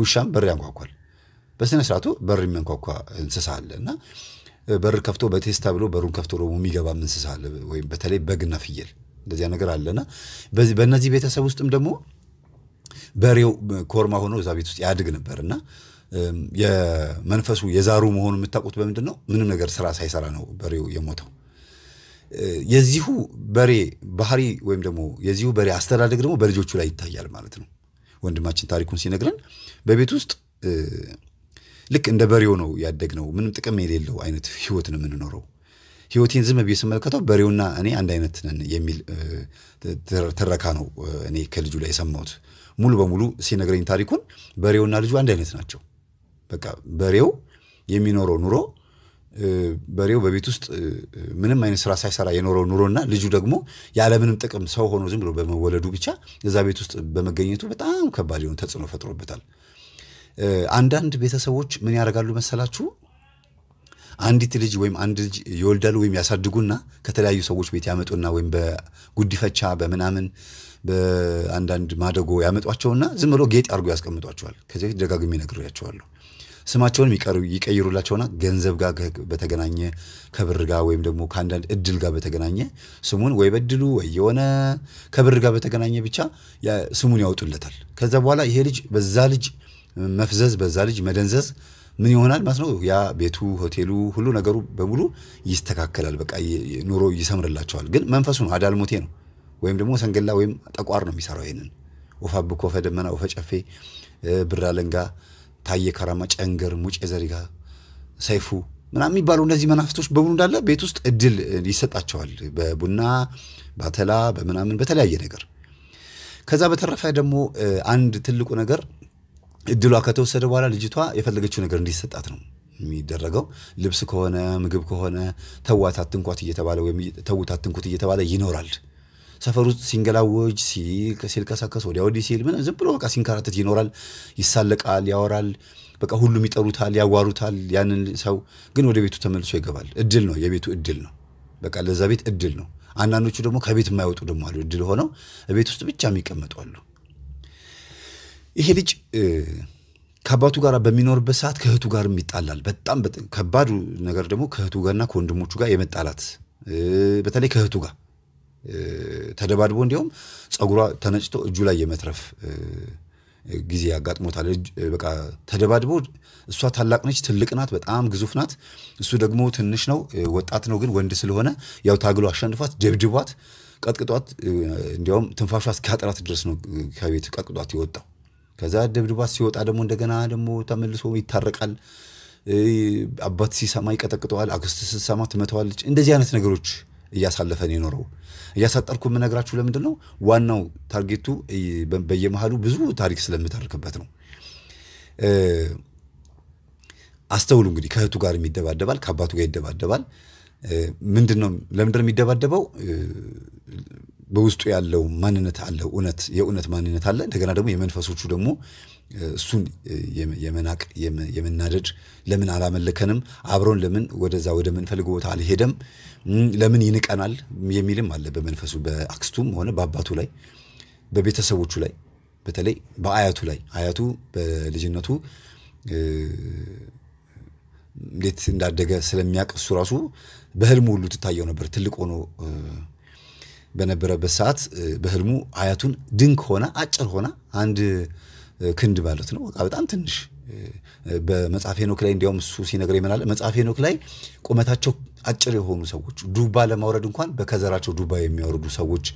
ውሻም በር ያንኳኳል። በስነ ስርዓቱ በር የሚያንኳኳ እንስሳ አለ እና በር ከፍቶ በቴስታ ብሎ በሩን ከፍቶ ደግሞ የሚገባም እንስሳ አለ። ወይም በተለይ በግና ፍየል እንደዚያ ነገር አለና በእነዚህ ቤተሰብ ውስጥም ደግሞ በሬው ኮርማ ሆኖ እዛ ቤት ውስጥ ያድግ ነበር እና የመንፈሱ የዛሩ መሆኑ የምታውቁት በምንድን ነው? ምንም ነገር ስራ ሳይሰራ ነው በሬው የሞተው። የዚሁ በሬ ባህሪ ወይም ደግሞ የዚሁ በሬ አስተዳደግ ደግሞ በልጆቹ ላይ ይታያል ማለት ነው። ወንድማችን ታሪኩን ሲነግረን በቤት ውስጥ ልክ እንደ በሬው ነው ያደግነው። ምንም ጥቅም የሌለው አይነት ህይወት ነው የምንኖረው። ህይወቴን ዝም ብዬ ስመለከተው በሬውና እኔ አንድ አይነት ነን የሚል ትረካ ነው እኔ ከልጁ ላይ የሰማሁት። ሙሉ በሙሉ ሲነግረኝ ታሪኩን በሬውና ልጁ አንድ አይነት ናቸው። በቃ በሬው የሚኖረው ኑሮ በሬው በቤት ውስጥ ምንም አይነት ስራ ሳይሰራ የኖረው ኑሮና ልጁ ደግሞ ያለምንም ጥቅም ሰው ሆኖ ዝም ብሎ በመወለዱ ብቻ እዛ ቤት ውስጥ በመገኘቱ በጣም ከባድ የሆነ ተጽዕኖ ፈጥሮበታል። አንዳንድ ቤተሰቦች ምን ያደርጋሉ መሰላችሁ? አንዲት ልጅ ወይም አንድ ልጅ ይወልዳሉ ወይም ያሳድጉና ከተለያዩ ሰዎች ቤት ያመጡና ወይም በጉዲፈቻ በምናምን በአንዳንድ ማደጎ ያመጧቸውና ዝም ብሎ ጌጥ አድርጎ ያስቀምጧቸዋል። ከዚህ በፊት ደጋግሜ ነግሬያቸዋለሁ። ስማቸውን ይቀይሩላቸውና ገንዘብ ጋር በተገናኘ ከብር ጋር ወይም ደግሞ ከአንዳንድ እድል ጋር በተገናኘ ስሙን ወይ በድሉ ወይ የሆነ ከብር ጋር በተገናኘ ብቻ ስሙን ያወጡለታል። ከዛ በኋላ ይሄ ልጅ በዛ ልጅ መፍዘዝ በዛ ልጅ መደንዘዝ ምን ይሆናል ማለት ነው? ያ ቤቱ፣ ሆቴሉ፣ ሁሉ ነገሩ በሙሉ ይስተካከላል። በቃ ኑሮ ይሰምርላቸዋል። ግን መንፈሱ ነው አዳልሞቴ ነው ወይም ደግሞ ሰንገላ ወይም ጠቋር ነው የሚሰራው ይሄንን ወፋ ብኮፈ ደመና ወፈ ጨፌ ብር ለንጋ ታየ ከረማ፣ ጨንገር፣ ሙጭ ዘሪጋ፣ ሰይፉ ምናምን የሚባሉ እነዚህ መናፍስቶች በሙሉ እንዳለ ቤት ውስጥ እድል ይሰጣቸዋል። በቡና ባተላ በምናምን በተለያየ ነገር። ከዛ በተረፈ ደግሞ አንድ ትልቁ ነገር እድሏ ከተወሰደ በኋላ ልጅቷ የፈለገችው ነገር እንዲሰጣት ነው የሚደረገው። ልብስ ከሆነ ምግብ ከሆነ ተዋት አትንኳት እየተባለ ወይም ተዉት አትንኩት እየተባለ ይኖራል። ሰፈር ውስጥ ሲንገላወጅ ሲልቀሰቀስ ወዲያ ወዲህ ሲል ምን ዝም ብሎ በቃ ሲንከራተት ይኖራል። ይሳለቃል፣ ያወራል። በቃ ሁሉም ይጠሩታል፣ ያዋሩታል። ያንን ሰው ግን ወደ ቤቱ ተመልሶ ይገባል። እድል ነው፣ የቤቱ እድል ነው። በቃ ለዛ ቤት እድል ነው። አንዳንዶቹ ደግሞ ከቤት የማይወጡ ደግሞ አሉ። እድል ሆነው ቤት ውስጥ ብቻ የሚቀመጡ አሉ። ይሄ ልጅ ከአባቱ ጋር በሚኖርበት ሰዓት ከእህቱ ጋርም ይጣላል። በጣም ከባዱ ነገር ደግሞ ከእህቱ ጋርና ከወንድሞቹ ጋር የመጣላት በተለይ ከእህቱ ጋር ተደባድቦ እንዲሁም ጸጉሯ ተነጭቶ እጁ ላይ የመትረፍ ጊዜ ያጋጥሞታል። በቃ ተደባድቦ እሷ ታላቅ ነች፣ ትልቅ ናት፣ በጣም ግዙፍ ናት። እሱ ደግሞ ትንሽ ነው፣ ወጣት ነው፣ ግን ወንድ ስለሆነ ያው ታግሎ አሸንፏት፣ ደብድቧት፣ ቀጥቅጧት፣ እንዲያውም ትንፋሿ እስኪያጥራት ድረስ ነው ከቤት ቀጥቅጧት የወጣው። ከዛ ደብድቧት ሲወጣ ደግሞ እንደገና ደግሞ ተመልሶ ይታረቃል። አባት ሲሰማ ይቀጠቅጠዋል፣ አክስት ስትሰማ ትመተዋለች። እንደዚህ አይነት ነገሮች እያሳለፈ ነው የኖረው። እያሳጠርኩ የምነግራችሁ ለምንድን ነው? ዋናው ታርጌቱ በየመሃሉ ብዙ ታሪክ ስለምተርክበት ነው። አስተውሉ እንግዲህ ከእህቱ ጋር የሚደባደባል፣ ከአባቱ ጋር ይደባደባል። ምንድን ነው ለምንድን ነው የሚደባደበው? በውስጡ ያለው ማንነት አለ፣ እውነት የእውነት ማንነት አለ። እንደገና ደግሞ የመንፈሶቹ ደግሞ እሱን የመናቅ የመናደድ ለምን አላመለከንም፣ አብሮን ለምን ወደዛ ምንፈልግ ቦታ አልሄደም፣ ለምን ይንቀናል የሚልም አለ በመንፈሱ በአክስቱም ሆነ በአባቱ ላይ በቤተሰቦቹ ላይ በተለይ በአያቱ ላይ አያቱ በልጅነቱ እንዴት እንዳደገ ስለሚያውቅ እሱ ራሱ በህልሙ ሁሉ ትታየው ነበር። ትልቅ ሆኖ በነበረበት ሰዓት በህልሙ አያቱን ድንክ ሆና አጭር ሆና አንድ ክንድ ማለት ነው። በቃ በጣም ትንሽ በመጽሐፍ ሄኖክ ላይ እንዲያውም እሱ ሲነግረኝ ይመናል መጽሐፍ ሄኖክ ላይ ቁመታቸው አጭር የሆኑ ሰዎች ዱባ ለማውረድ እንኳን በከዘራቸው ዱባ የሚያወርዱ ሰዎች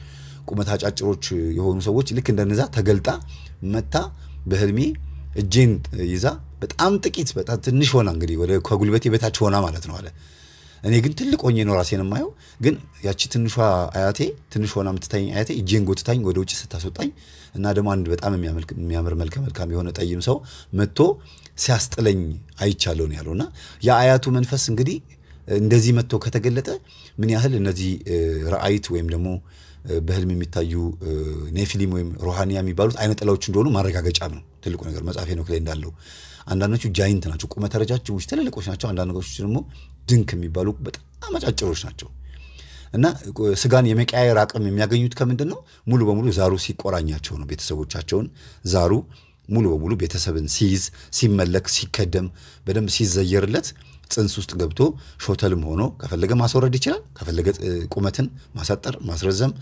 ቁመታ አጭሮች የሆኑ ሰዎች ልክ እንደነዛ ተገልጣ መታ በህልሜ እጄን ይዛ በጣም ጥቂት በጣም ትንሽ ሆና እንግዲህ ከጉልበቴ በታች ሆና ማለት ነው አለ እኔ ግን ትልቅ ሆኜ ነው ራሴን የማየው። ግን ያቺ ትንሿ አያቴ ትንሽ ሆና የምትታየኝ አያቴ እጄን ጎትታኝ ወደ ውጭ ስታስወጣኝ እና ደግሞ አንድ በጣም የሚያምር መልከ መልካም የሆነ ጠይም ሰው መጥቶ ሲያስጥለኝ አይቻለሁ ነው ያለው። እና የአያቱ መንፈስ እንግዲህ እንደዚህ መጥቶ ከተገለጠ ምን ያህል እነዚህ ረአይት ወይም ደግሞ በህልም የሚታዩ ኔፊሊም ወይም ሩሃንያ የሚባሉት አይነ እንደሆኑ ማረጋገጫም ነው። ትልቁ ነገር መጽሐፌ ነው እንዳለው አንዳንዶቹ ጃይንት ናቸው፣ ቁመተ ረጃጅሞች ትልልቆች ናቸው። አንዳንዶቹ ደግሞ ድንክ የሚባሉ በጣም አጫጭሮች ናቸው። እና ስጋን የመቀያየር አቅም የሚያገኙት ከምንድን ነው? ሙሉ በሙሉ ዛሩ ሲቆራኛቸው ነው። ቤተሰቦቻቸውን ዛሩ ሙሉ በሙሉ ቤተሰብን ሲይዝ፣ ሲመለክ፣ ሲከደም፣ በደንብ ሲዘየርለት ጽንስ ውስጥ ገብቶ ሾተልም ሆኖ ከፈለገ ማስወረድ ይችላል። ከፈለገ ቁመትን ማሳጠር፣ ማስረዘም፣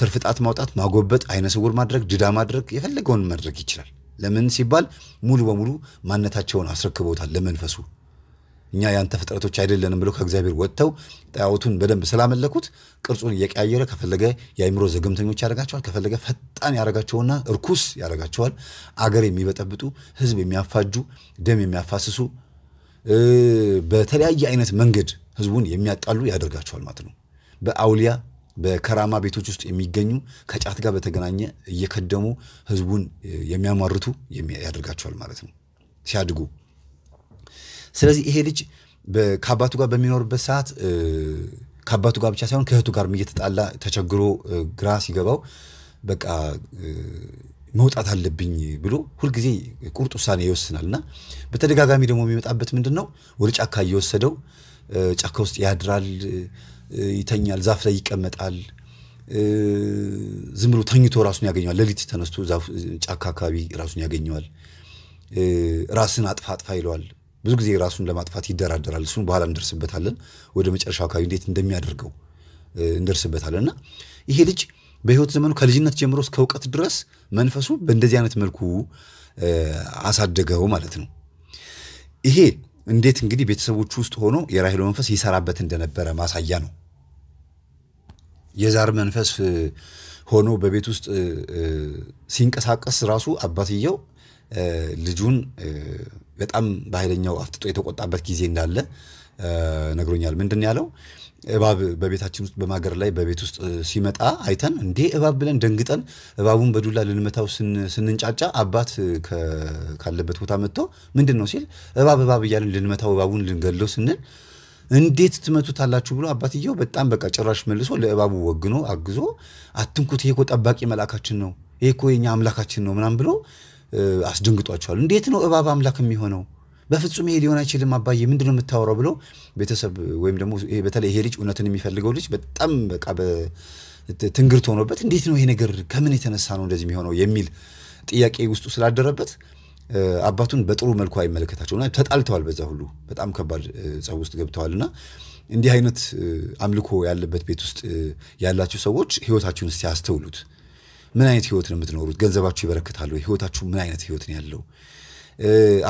ትርፍጣት ማውጣት፣ ማጎበጥ፣ አይነ ስውር ማድረግ፣ ድዳ ማድረግ፣ የፈለገውን ማድረግ ይችላል። ለምን ሲባል ሙሉ በሙሉ ማንነታቸውን አስረክበውታል ለመንፈሱ። እኛ ያንተ ፍጥረቶች አይደለንም ብለው ከእግዚአብሔር ወጥተው ጣዖቱን በደንብ ስላመለኩት ቅርጹን እየቀያየረ ከፈለገ የአይምሮ ዘገምተኞች ያደርጋቸዋል፣ ከፈለገ ፈጣን ያደርጋቸውና እርኩስ ያደርጋቸዋል። አገር የሚበጠብጡ፣ ህዝብ የሚያፋጁ፣ ደም የሚያፋስሱ፣ በተለያየ አይነት መንገድ ህዝቡን የሚያጣሉ ያደርጋቸዋል ማለት ነው። በአውሊያ በከራማ ቤቶች ውስጥ የሚገኙ ከጫት ጋር በተገናኘ እየከደሙ ህዝቡን የሚያሟርቱ ያደርጋቸዋል ማለት ነው ሲያድጉ። ስለዚህ ይሄ ልጅ ከአባቱ ጋር በሚኖርበት ሰዓት ከአባቱ ጋር ብቻ ሳይሆን ከእህቱ ጋር እየተጣላ ተቸግሮ ግራ ሲገባው በቃ መውጣት አለብኝ ብሎ ሁልጊዜ ቁርጥ ውሳኔ ይወስናል እና በተደጋጋሚ ደግሞ የሚመጣበት ምንድን ነው? ወደ ጫካ እየወሰደው ጫካ ውስጥ ያድራል። ይተኛል፣ ዛፍ ላይ ይቀመጣል። ዝም ብሎ ተኝቶ ራሱን ያገኘዋል። ሌሊት ተነስቶ ጫካ አካባቢ ራሱን ያገኘዋል። ራስን አጥፋ አጥፋ ይለዋል። ብዙ ጊዜ ራሱን ለማጥፋት ይደራደራል። እሱን በኋላ እንደርስበታለን። ወደ መጨረሻው አካባቢ እንዴት እንደሚያደርገው እንደርስበታለን። እና ይሄ ልጅ በህይወት ዘመኑ ከልጅነት ጀምሮ እስከ እውቀት ድረስ መንፈሱ በእንደዚህ አይነት መልኩ አሳደገው ማለት ነው። ይሄ እንዴት እንግዲህ ቤተሰቦቹ ውስጥ ሆኖ የራሄሎ መንፈስ ይሰራበት እንደነበረ ማሳያ ነው። የዛር መንፈስ ሆኖ በቤት ውስጥ ሲንቀሳቀስ ራሱ አባትየው ልጁን በጣም በኃይለኛው አፍጥጦ የተቆጣበት ጊዜ እንዳለ ነግሮኛል። ምንድን ያለው እባብ በቤታችን ውስጥ በማገር ላይ በቤት ውስጥ ሲመጣ አይተን እንዴ እባብ ብለን ደንግጠን እባቡን በዱላ ልንመታው ስንንጫጫ አባት ካለበት ቦታ መጥቶ ምንድን ነው ሲል እባብ እባብ እያለን ልንመታው እባቡን ልንገለው ስንል እንዴት ትመቱታላችሁ ብሎ አባትየው በጣም በቃ ጭራሽ መልሶ ለእባቡ ወግኖ አግዞ አትንኩት፣ ይሄ እኮ ጠባቂ መላካችን ነው፣ ይሄ እኮ የኛ አምላካችን ነው ምናም ብሎ አስደንግጧቸዋል። እንዴት ነው እባብ አምላክ የሚሆነው? በፍጹም ይሄ ሊሆን አይችልም አባዬ፣ ምንድን ነው የምታወራው? ብሎ ቤተሰብ ወይም ደግሞ በተለይ ይሄ ልጅ እውነትን የሚፈልገው ልጅ በጣም በቃ ትንግርት ሆኖበት እንዴት ነው ይሄ ነገር ከምን የተነሳ ነው እንደዚህ የሚሆነው የሚል ጥያቄ ውስጡ ስላደረበት አባቱን በጥሩ መልኩ አይመለከታቸውና ተጣልተዋል። በዛ ሁሉ በጣም ከባድ ጸብ ውስጥ እና እንዲህ አይነት አምልኮ ያለበት ቤት ውስጥ ያላችሁ ሰዎች ህይወታችሁን እስቲ አስተውሉት። ምን አይነት ህይወት ነው የምትኖሩት? ገንዘባችሁ ይበረክታሉ? ህይወታችሁ ምን አይነት ህይወት ነው ያለው?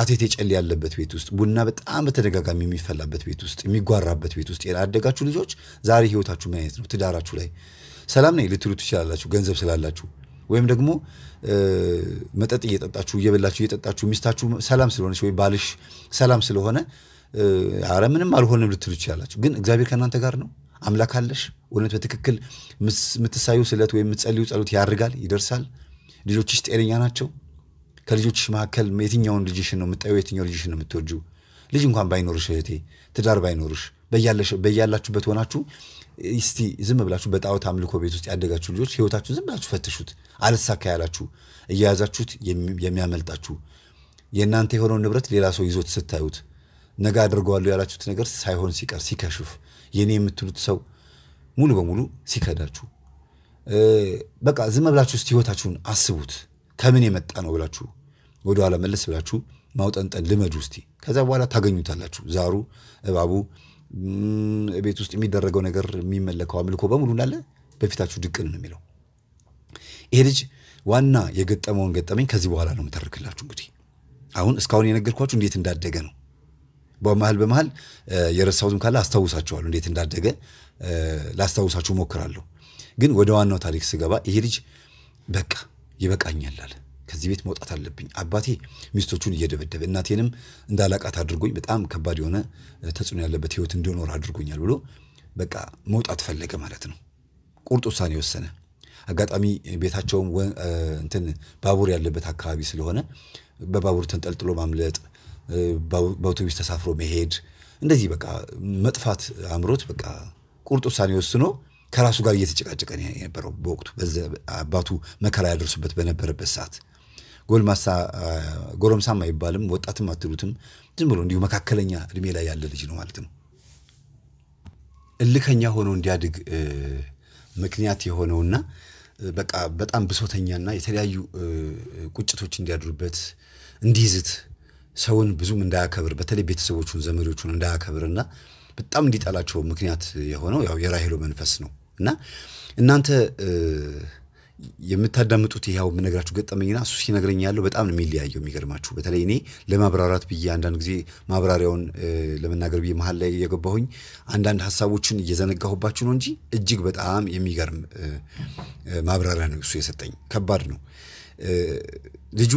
አቴቴ ጨሌ ያለበት ቤት ውስጥ፣ ቡና በጣም በተደጋጋሚ የሚፈላበት ቤት ውስጥ፣ የሚጓራበት ቤት ውስጥ ያደጋችሁ ልጆች ዛሬ ህይወታችሁ ምን አይነት ነው? ትዳራችሁ ላይ ሰላም ነኝ ልትሉ ትችላላችሁ፣ ገንዘብ ስላላችሁ ወይም ደግሞ መጠጥ እየጠጣችሁ እየበላችሁ እየጠጣችሁ ሚስታችሁ ሰላም ስለሆነች ወይ ባልሽ ሰላም ስለሆነ አረ ምንም አልሆንም ልትሉ ይችላላችሁ። ግን እግዚአብሔር ከእናንተ ጋር ነው። አምላክ አለሽ። እውነት በትክክል የምትሳዩ ስለት ወይም የምትጸልዩ ጸሎት ያርጋል፣ ይደርሳል። ልጆችሽ ጤነኛ ናቸው። ከልጆችሽ መካከል የትኛውን ልጅሽን ነው የምታየው? የትኛው ልጅሽን ነው የምትወጁ? ልጅ እንኳን ባይኖርሽ እህቴ፣ ትዳር ባይኖርሽ በያላችሁበት ሆናችሁ እስቲ ዝም ብላችሁ በጣዖት አምልኮ ቤት ውስጥ ያደጋችሁ ልጆች ህይወታችሁን ዝም ብላችሁ ፈትሹት። አልሳካ ያላችሁ እየያዛችሁት የሚያመልጣችሁ የእናንተ የሆነውን ንብረት ሌላ ሰው ይዞት ስታዩት ነገ አድርገዋለሁ ያላችሁት ነገር ሳይሆን ሲቀር ሲከሽፍ የኔ የምትሉት ሰው ሙሉ በሙሉ ሲከዳችሁ በቃ ዝም ብላችሁ እስቲ ህይወታችሁን አስቡት። ከምን የመጣ ነው ብላችሁ ወደኋላ መለስ ብላችሁ ማውጠንጠን ልመዱ እስቲ። ከዛ በኋላ ታገኙታላችሁ። ዛሩ እባቡ ቤት ውስጥ የሚደረገው ነገር የሚመለከው አምልኮ በሙሉ እንዳለ በፊታችሁ ድቅን ነው የሚለው። ይሄ ልጅ ዋና የገጠመውን ገጠመኝ ከዚህ በኋላ ነው የምተርክላችሁ። እንግዲህ አሁን እስካሁን የነገርኳችሁ እንዴት እንዳደገ ነው። በመሀል በመሀል የረሳሁትም ካለ አስታውሳችኋለሁ፣ እንዴት እንዳደገ ላስታውሳችሁ ሞክራለሁ። ግን ወደ ዋናው ታሪክ ስገባ ይሄ ልጅ በቃ ይበቃኛል አለ። ከዚህ ቤት መውጣት አለብኝ። አባቴ ሚስቶቹን እየደበደበ እናቴንም እንዳላቃት አድርጎኝ በጣም ከባድ የሆነ ተጽዕኖ ያለበት ህይወት እንዲኖር አድርጎኛል ብሎ በቃ መውጣት ፈለገ ማለት ነው። ቁርጥ ውሳኔ ወሰነ። አጋጣሚ ቤታቸውም እንትን ባቡር ያለበት አካባቢ ስለሆነ በባቡር ተንጠልጥሎ ማምለጥ፣ በአውቶቡስ ተሳፍሮ መሄድ፣ እንደዚህ በቃ መጥፋት አምሮት በቃ ቁርጥ ውሳኔ ወስኖ ከራሱ ጋር እየተጨቃጨቀ የነበረው በወቅቱ አባቱ መከራ ያደርሱበት በነበረበት ሰዓት ጎልማሳ ጎረምሳም አይባልም፣ ወጣትም አትሉትም። ዝም ብሎ እንዲሁ መካከለኛ እድሜ ላይ ያለ ልጅ ነው ማለት ነው። እልከኛ ሆኖ እንዲያድግ ምክንያት የሆነውና በቃ በጣም ብሶተኛና የተለያዩ ቁጭቶች እንዲያድሩበት እንዲይዝት ሰውን ብዙም እንዳያከብር በተለይ ቤተሰቦቹን ዘመዶቹን እንዳያከብርና በጣም እንዲጠላቸው ምክንያት የሆነው ያው የራሄሎ መንፈስ ነው እና እናንተ የምታዳምጡት ይኸው የምነግራችሁ ገጠመኝና እሱ ሲነግረኝ ያለው በጣም ነው የሚለያየው። የሚገርማችሁ በተለይ እኔ ለማብራራት ብዬ አንዳንድ ጊዜ ማብራሪያውን ለመናገር ብዬ መሀል ላይ የገባሁኝ አንዳንድ ሀሳቦችን እየዘነጋሁባችሁ ነው እንጂ እጅግ በጣም የሚገርም ማብራሪያ ነው እሱ የሰጠኝ። ከባድ ነው። ልጁ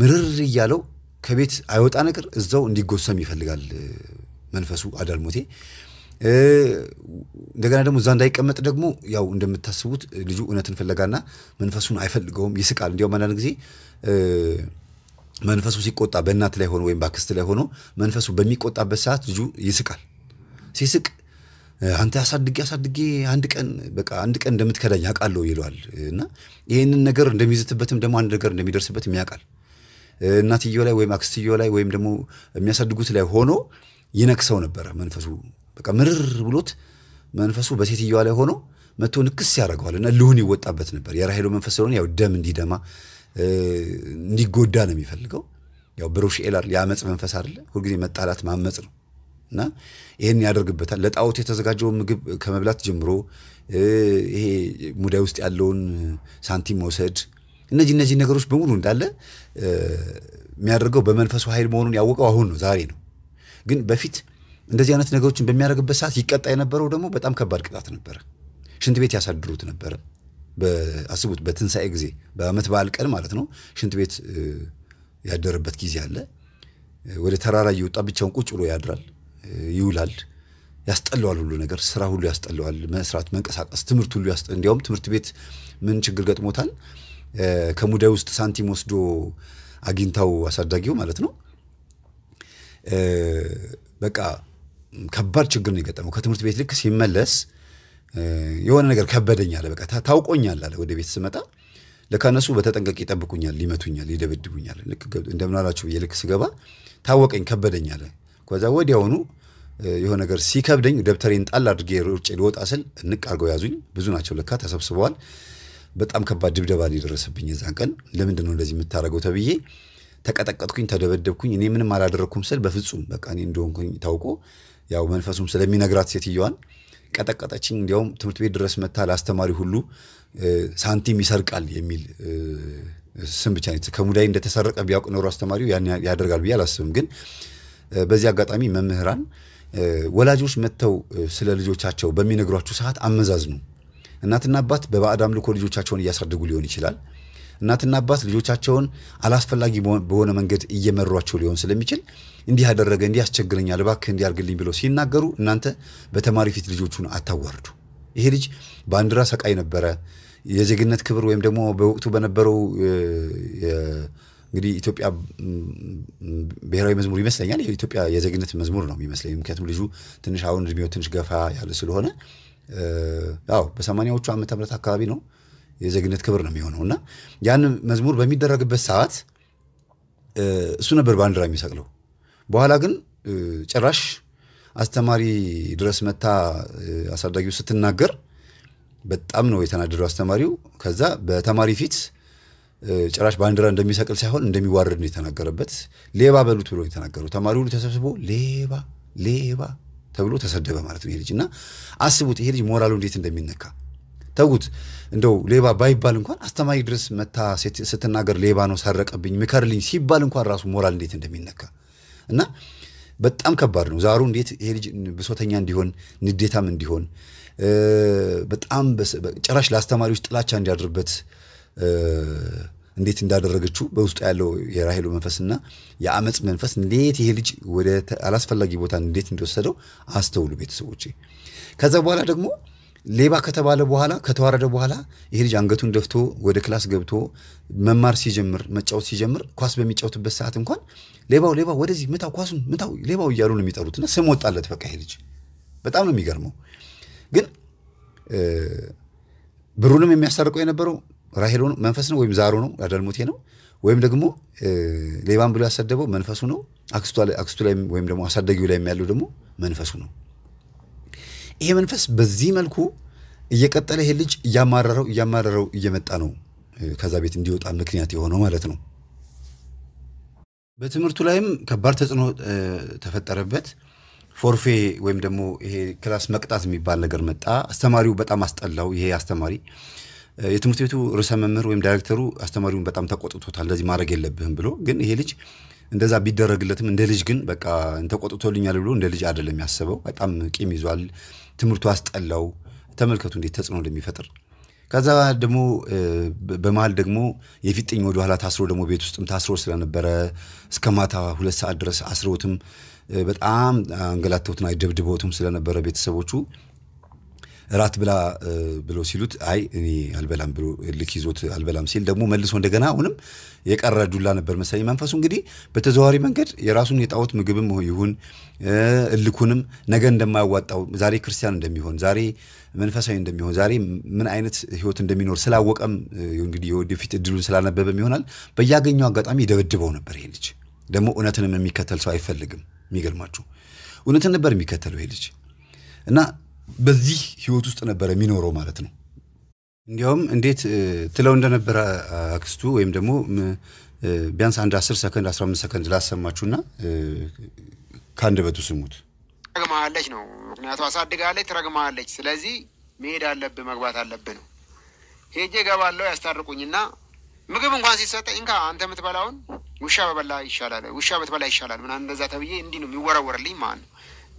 ምርር እያለው ከቤት አይወጣ ነገር እዛው እንዲጎሰም ይፈልጋል መንፈሱ አዳልሞቴ እንደገና ደግሞ እዛ እንዳይቀመጥ ደግሞ ያው እንደምታስቡት ልጁ እውነትን ፍለጋና መንፈሱን አይፈልገውም፣ ይስቃል። እንዲያውም አንዳንድ ጊዜ መንፈሱ ሲቆጣ በእናት ላይ ሆኖ ወይም በአክስት ላይ ሆኖ መንፈሱ በሚቆጣበት ሰዓት ልጁ ይስቃል። ሲስቅ አንተ አሳድጌ አሳድጌ አንድ ቀን በቃ አንድ ቀን እንደምትከዳኝ ያውቃለሁ ይለዋል እና ይህንን ነገር እንደሚዝትበትም ደግሞ አንድ ነገር እንደሚደርስበትም ያውቃል። እናትየው ላይ ወይም አክስትየው ላይ ወይም ደግሞ የሚያሳድጉት ላይ ሆኖ ይነክሰው ነበረ መንፈሱ በቃ ምርር ብሎት መንፈሱ በሴትዮዋ ላይ ሆኖ መቶ ንክስ ያደርገዋል እና ልሁን ይወጣበት ነበር። የራሄሎ መንፈስ ስለሆነ ያው ደም እንዲደማ እንዲጎዳ ነው የሚፈልገው። ያው በሩሽኤል አይደል የአመፅ መንፈስ አይደለ፣ ሁልጊዜ መጣላት ማመፅ ነው እና ይህን ያደርግበታል። ለጣዖት የተዘጋጀውን ምግብ ከመብላት ጀምሮ ይሄ ሙዳይ ውስጥ ያለውን ሳንቲም መውሰድ፣ እነዚህ እነዚህ ነገሮች በሙሉ እንዳለ የሚያደርገው በመንፈሱ ኃይል መሆኑን ያወቀው አሁን ነው፣ ዛሬ ነው። ግን በፊት እንደዚህ አይነት ነገሮችን በሚያደርግበት ሰዓት ይቀጣ የነበረው ደግሞ በጣም ከባድ ቅጣት ነበረ። ሽንት ቤት ያሳድሩት ነበረ። አስቡት፣ በትንሣኤ ጊዜ በዓመት በዓል ቀን ማለት ነው። ሽንት ቤት ያደረበት ጊዜ አለ። ወደ ተራራ እየወጣ ብቻውን ቁጭ ብሎ ያድራል፣ ይውላል። ያስጠለዋል፣ ሁሉ ነገር ስራ ሁሉ ያስጠለዋል። መስራት፣ መንቀሳቀስ፣ ትምህርት ሁሉ እንዲያውም ትምህርት ቤት ምን ችግር ገጥሞታል? ከሙዳይ ውስጥ ሳንቲም ወስዶ አግኝታው አሳዳጊው ማለት ነው በቃ ከባድ ችግር ነው የገጠመው። ከትምህርት ቤት ልክ ሲመለስ የሆነ ነገር ከበደኛል። በቃ ታውቆኛል አለ። ወደ ቤት ስመጣ ለካ እነሱ በተጠንቀቅ ይጠብቁኛል፣ ሊመቱኛል፣ ሊደበድቡኛል። ልክ እንደምን አላችሁ ብዬ ልክ ስገባ ታወቀኝ፣ ከበደኝ አለ። ከዛ ወዲያውኑ የሆነ ነገር ሲከብደኝ ደብተሬን ጣል አድርጌ ሮጬ ልወጣ ስል እንቅ አድርገው ያዙኝ። ብዙ ናቸው ለካ ተሰብስበዋል። በጣም ከባድ ድብደባ ሊደረሰብኝ የዛን ቀን ለምንድን ነው እንደዚህ የምታደርገው ተብዬ ተቀጠቀጥኩኝ፣ ተደበደብኩኝ። እኔ ምንም አላደረግኩም ስል በፍጹም በቃ እኔ እንደሆንኩኝ ታውቆ ያው መንፈሱም ስለሚነግራት ሴትዮዋን ቀጠቀጠችኝ። እንዲያውም ትምህርት ቤት ድረስ መታ ለአስተማሪ ሁሉ ሳንቲም ይሰርቃል የሚል ስም ብቻ ነው። ከሙዳይ እንደተሰረቀ ቢያውቅ ኖሮ አስተማሪው ያን ያደርጋል ብዬ አላስብም። ግን በዚህ አጋጣሚ መምህራን ወላጆች መጥተው ስለ ልጆቻቸው በሚነግሯችሁ ሰዓት አመዛዝኑ። እናትና አባት በባዕድ አምልኮ ልጆቻቸውን እያሳደጉ ሊሆን ይችላል። እናትና አባት ልጆቻቸውን አላስፈላጊ በሆነ መንገድ እየመሯቸው ሊሆን ስለሚችል እንዲህ ያደረገ እንዲህ ያስቸግረኛል፣ እባክህ እንዲህ ብለው ሲናገሩ እናንተ በተማሪ ፊት ልጆቹን አታዋርዱ። ይሄ ልጅ ባንዲራ ሰቃይ ነበረ። የዜግነት ክብር ወይም ደግሞ በወቅቱ በነበረው እንግዲህ ኢትዮጵያ ብሔራዊ መዝሙር ይመስለኛል። የኢትዮጵያ የዜግነት መዝሙር ነው የሚመስለኝ። ምክንያቱም ልጁ ትንሽ አሁን እድሜው ትንሽ ገፋ ያለ ስለሆነ ያው በሰማንያዎቹ ዓመተ ምህረት አካባቢ ነው የዜግነት ክብር ነው የሚሆነው እና ያን መዝሙር በሚደረግበት ሰዓት እሱ ነበር ባንዲራ የሚሰቅለው። በኋላ ግን ጭራሽ አስተማሪ ድረስ መታ አሳዳጊው ስትናገር በጣም ነው የተናደደው አስተማሪው። ከዛ በተማሪ ፊት ጭራሽ ባንዲራ እንደሚሰቅል ሳይሆን እንደሚዋረድ ነው የተናገረበት። ሌባ በሉት ብሎ የተናገረው ተማሪ ሁሉ ተሰብስቦ ሌባ ሌባ ተብሎ ተሰደበ ማለት ነው ይሄ ልጅ እና አስቡት፣ ይሄ ልጅ ሞራሉ እንዴት እንደሚነካ ተጉት። እንደው ሌባ ባይባል እንኳን አስተማሪ ድረስ መታ ስትናገር ሌባ ነው ሰረቀብኝ፣ ምከርልኝ ሲባል እንኳን ራሱ ሞራል እንዴት እንደሚነካ እና በጣም ከባድ ነው። ዛሩ እንዴት ይሄ ልጅ ብሶተኛ እንዲሆን ንዴታም እንዲሆን በጣም ጭራሽ ለአስተማሪዎች ጥላቻ እንዲያድርበት እንዴት እንዳደረገችው በውስጡ ያለው የራሄሎ መንፈስና የአመፅ መንፈስ እንዴት ይሄ ልጅ ወደ አላስፈላጊ ቦታ እንዴት እንደወሰደው አስተውሉ ቤተሰቦቼ። ከዛ በኋላ ደግሞ ሌባ ከተባለ በኋላ ከተዋረደ በኋላ ይሄ ልጅ አንገቱን ደፍቶ ወደ ክላስ ገብቶ መማር ሲጀምር መጫወት ሲጀምር ኳስ በሚጫወትበት ሰዓት እንኳን ሌባው ሌባው ወደዚህ ምታው፣ ኳሱን ምታው፣ ሌባው እያሉ ነው የሚጠሩትና ስም ወጣለት። በቃ ይሄ ልጅ በጣም ነው የሚገርመው። ግን ብሩንም የሚያስታርቀው የነበረው ራሄሎ መንፈስ ነው ወይም ዛሮ ነው አዳልሞቴ ነው ወይም ደግሞ ሌባን ብሎ ያሰደበው መንፈሱ ነው። አክስቱ ላይ ወይም ደግሞ አሳደጊው ላይ የሚያለው ደግሞ መንፈሱ ነው። ይሄ መንፈስ በዚህ መልኩ እየቀጠለ ይሄ ልጅ እያማረረው እያማረረው እየመጣ ነው ከዛ ቤት እንዲወጣ ምክንያት የሆነው ማለት ነው። በትምህርቱ ላይም ከባድ ተጽዕኖ ተፈጠረበት። ፎርፌ ወይም ደግሞ ይሄ ክላስ መቅጣት የሚባል ነገር መጣ። አስተማሪው በጣም አስጠላው። ይሄ አስተማሪ የትምህርት ቤቱ ርዕሰ መምህር ወይም ዳይሬክተሩ አስተማሪውን በጣም ተቆጥቶታል። እንደዚህ ማድረግ የለብህም ብሎ ግን ይሄ ልጅ እንደዛ ቢደረግለትም እንደ ልጅ ግን በቃ ተቆጥቶልኛል ብሎ እንደ ልጅ አይደለም ያስበው። በጣም ቂም ይዟል። ትምህርቱ አስጠላው። ተመልከቱ እንዴት ተጽዕኖ እንደሚፈጥር። ከዛ ደግሞ በመሀል ደግሞ የፊጥኝ ወደ ኋላ ታስሮ ደግሞ ቤት ውስጥም ታስሮ ስለነበረ እስከ ማታ ሁለት ሰዓት ድረስ አስሮትም በጣም አንገላተውትና ደብድበውትም ስለነበረ ቤተሰቦቹ እራት ብላ ብሎ ሲሉት አይ እኔ አልበላም ብሎ ልክ ይዞት አልበላም ሲል ደግሞ መልሶ እንደገና አሁንም የቀረ ዱላ ነበር መሰለኝ። መንፈሱ እንግዲህ በተዘዋዋሪ መንገድ የራሱን የጣዖት ምግብም ይሁን እልኩንም ነገ እንደማያዋጣው ዛሬ ክርስቲያን እንደሚሆን ዛሬ መንፈሳዊ እንደሚሆን ዛሬ ምን አይነት ህይወት እንደሚኖር ስላወቀም እንግዲህ የወደፊት እድሉን ስላነበበም ይሆናል በያገኘው አጋጣሚ ይደበድበው ነበር። ይሄ ልጅ ደግሞ እውነትንም የሚከተል ሰው አይፈልግም። የሚገርማችሁ እውነትን ነበር የሚከተለው ይሄ ልጅ እና በዚህ ህይወት ውስጥ ነበረ የሚኖረው ማለት ነው። እንዲያውም እንዴት ትለው እንደነበረ አክስቱ ወይም ደግሞ ቢያንስ አንድ 10 ሰከንድ 15 ሰከንድ ላሰማችሁና ከአንድ በቱ ስሙት። ትረግመሃለች ነው ምክንያቱ አሳድጋለች፣ ትረግመሃለች። ስለዚህ መሄድ አለብህ መግባት አለብህ ነው። ሄጄ እገባለሁ ያስታርቁኝና ምግብ እንኳን ሲሰጠኝ እንካ አንተ የምትበላውን ውሻ በበላ ይሻላል፣ ውሻ በትበላ ይሻላል ምናምን እንደዛ ተብዬ እንዲህ ነው የሚወረወርልኝ ማለት ነው።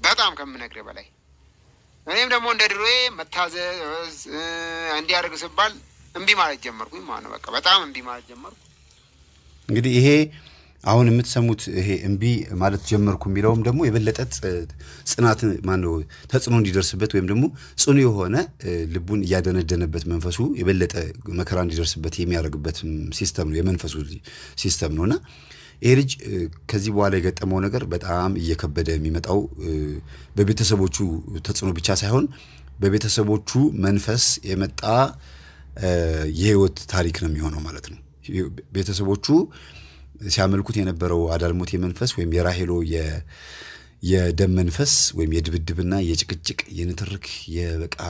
በጣም ከምነግርህ በላይ እኔም ደግሞ እንደ ድሮዬ መታዘዝ እንዲያደርግ ስባል እምቢ ማለት ጀመርኩኝ ማለት ነው። በቃ በጣም እምቢ ማለት ጀመርኩ። እንግዲህ ይሄ አሁን የምትሰሙት ይሄ እምቢ ማለት ጀመርኩ የሚለውም ደግሞ የበለጠ ጽናት ማነው ተጽዕኖ እንዲደርስበት ወይም ደግሞ ጽኑ የሆነ ልቡን እያደነደነበት መንፈሱ የበለጠ መከራ እንዲደርስበት የሚያደርግበት ሲስተም ነው፣ የመንፈሱ ሲስተም ነው እና ይሄ ልጅ ከዚህ በኋላ የገጠመው ነገር በጣም እየከበደ የሚመጣው በቤተሰቦቹ ተጽዕኖ ብቻ ሳይሆን በቤተሰቦቹ መንፈስ የመጣ የህይወት ታሪክ ነው የሚሆነው ማለት ነው ቤተሰቦቹ ሲያመልኩት የነበረው አዳልሞት መንፈስ ወይም የራሄሎ የደም መንፈስ ወይም የድብድብና የጭቅጭቅ የንትርክ የበቃ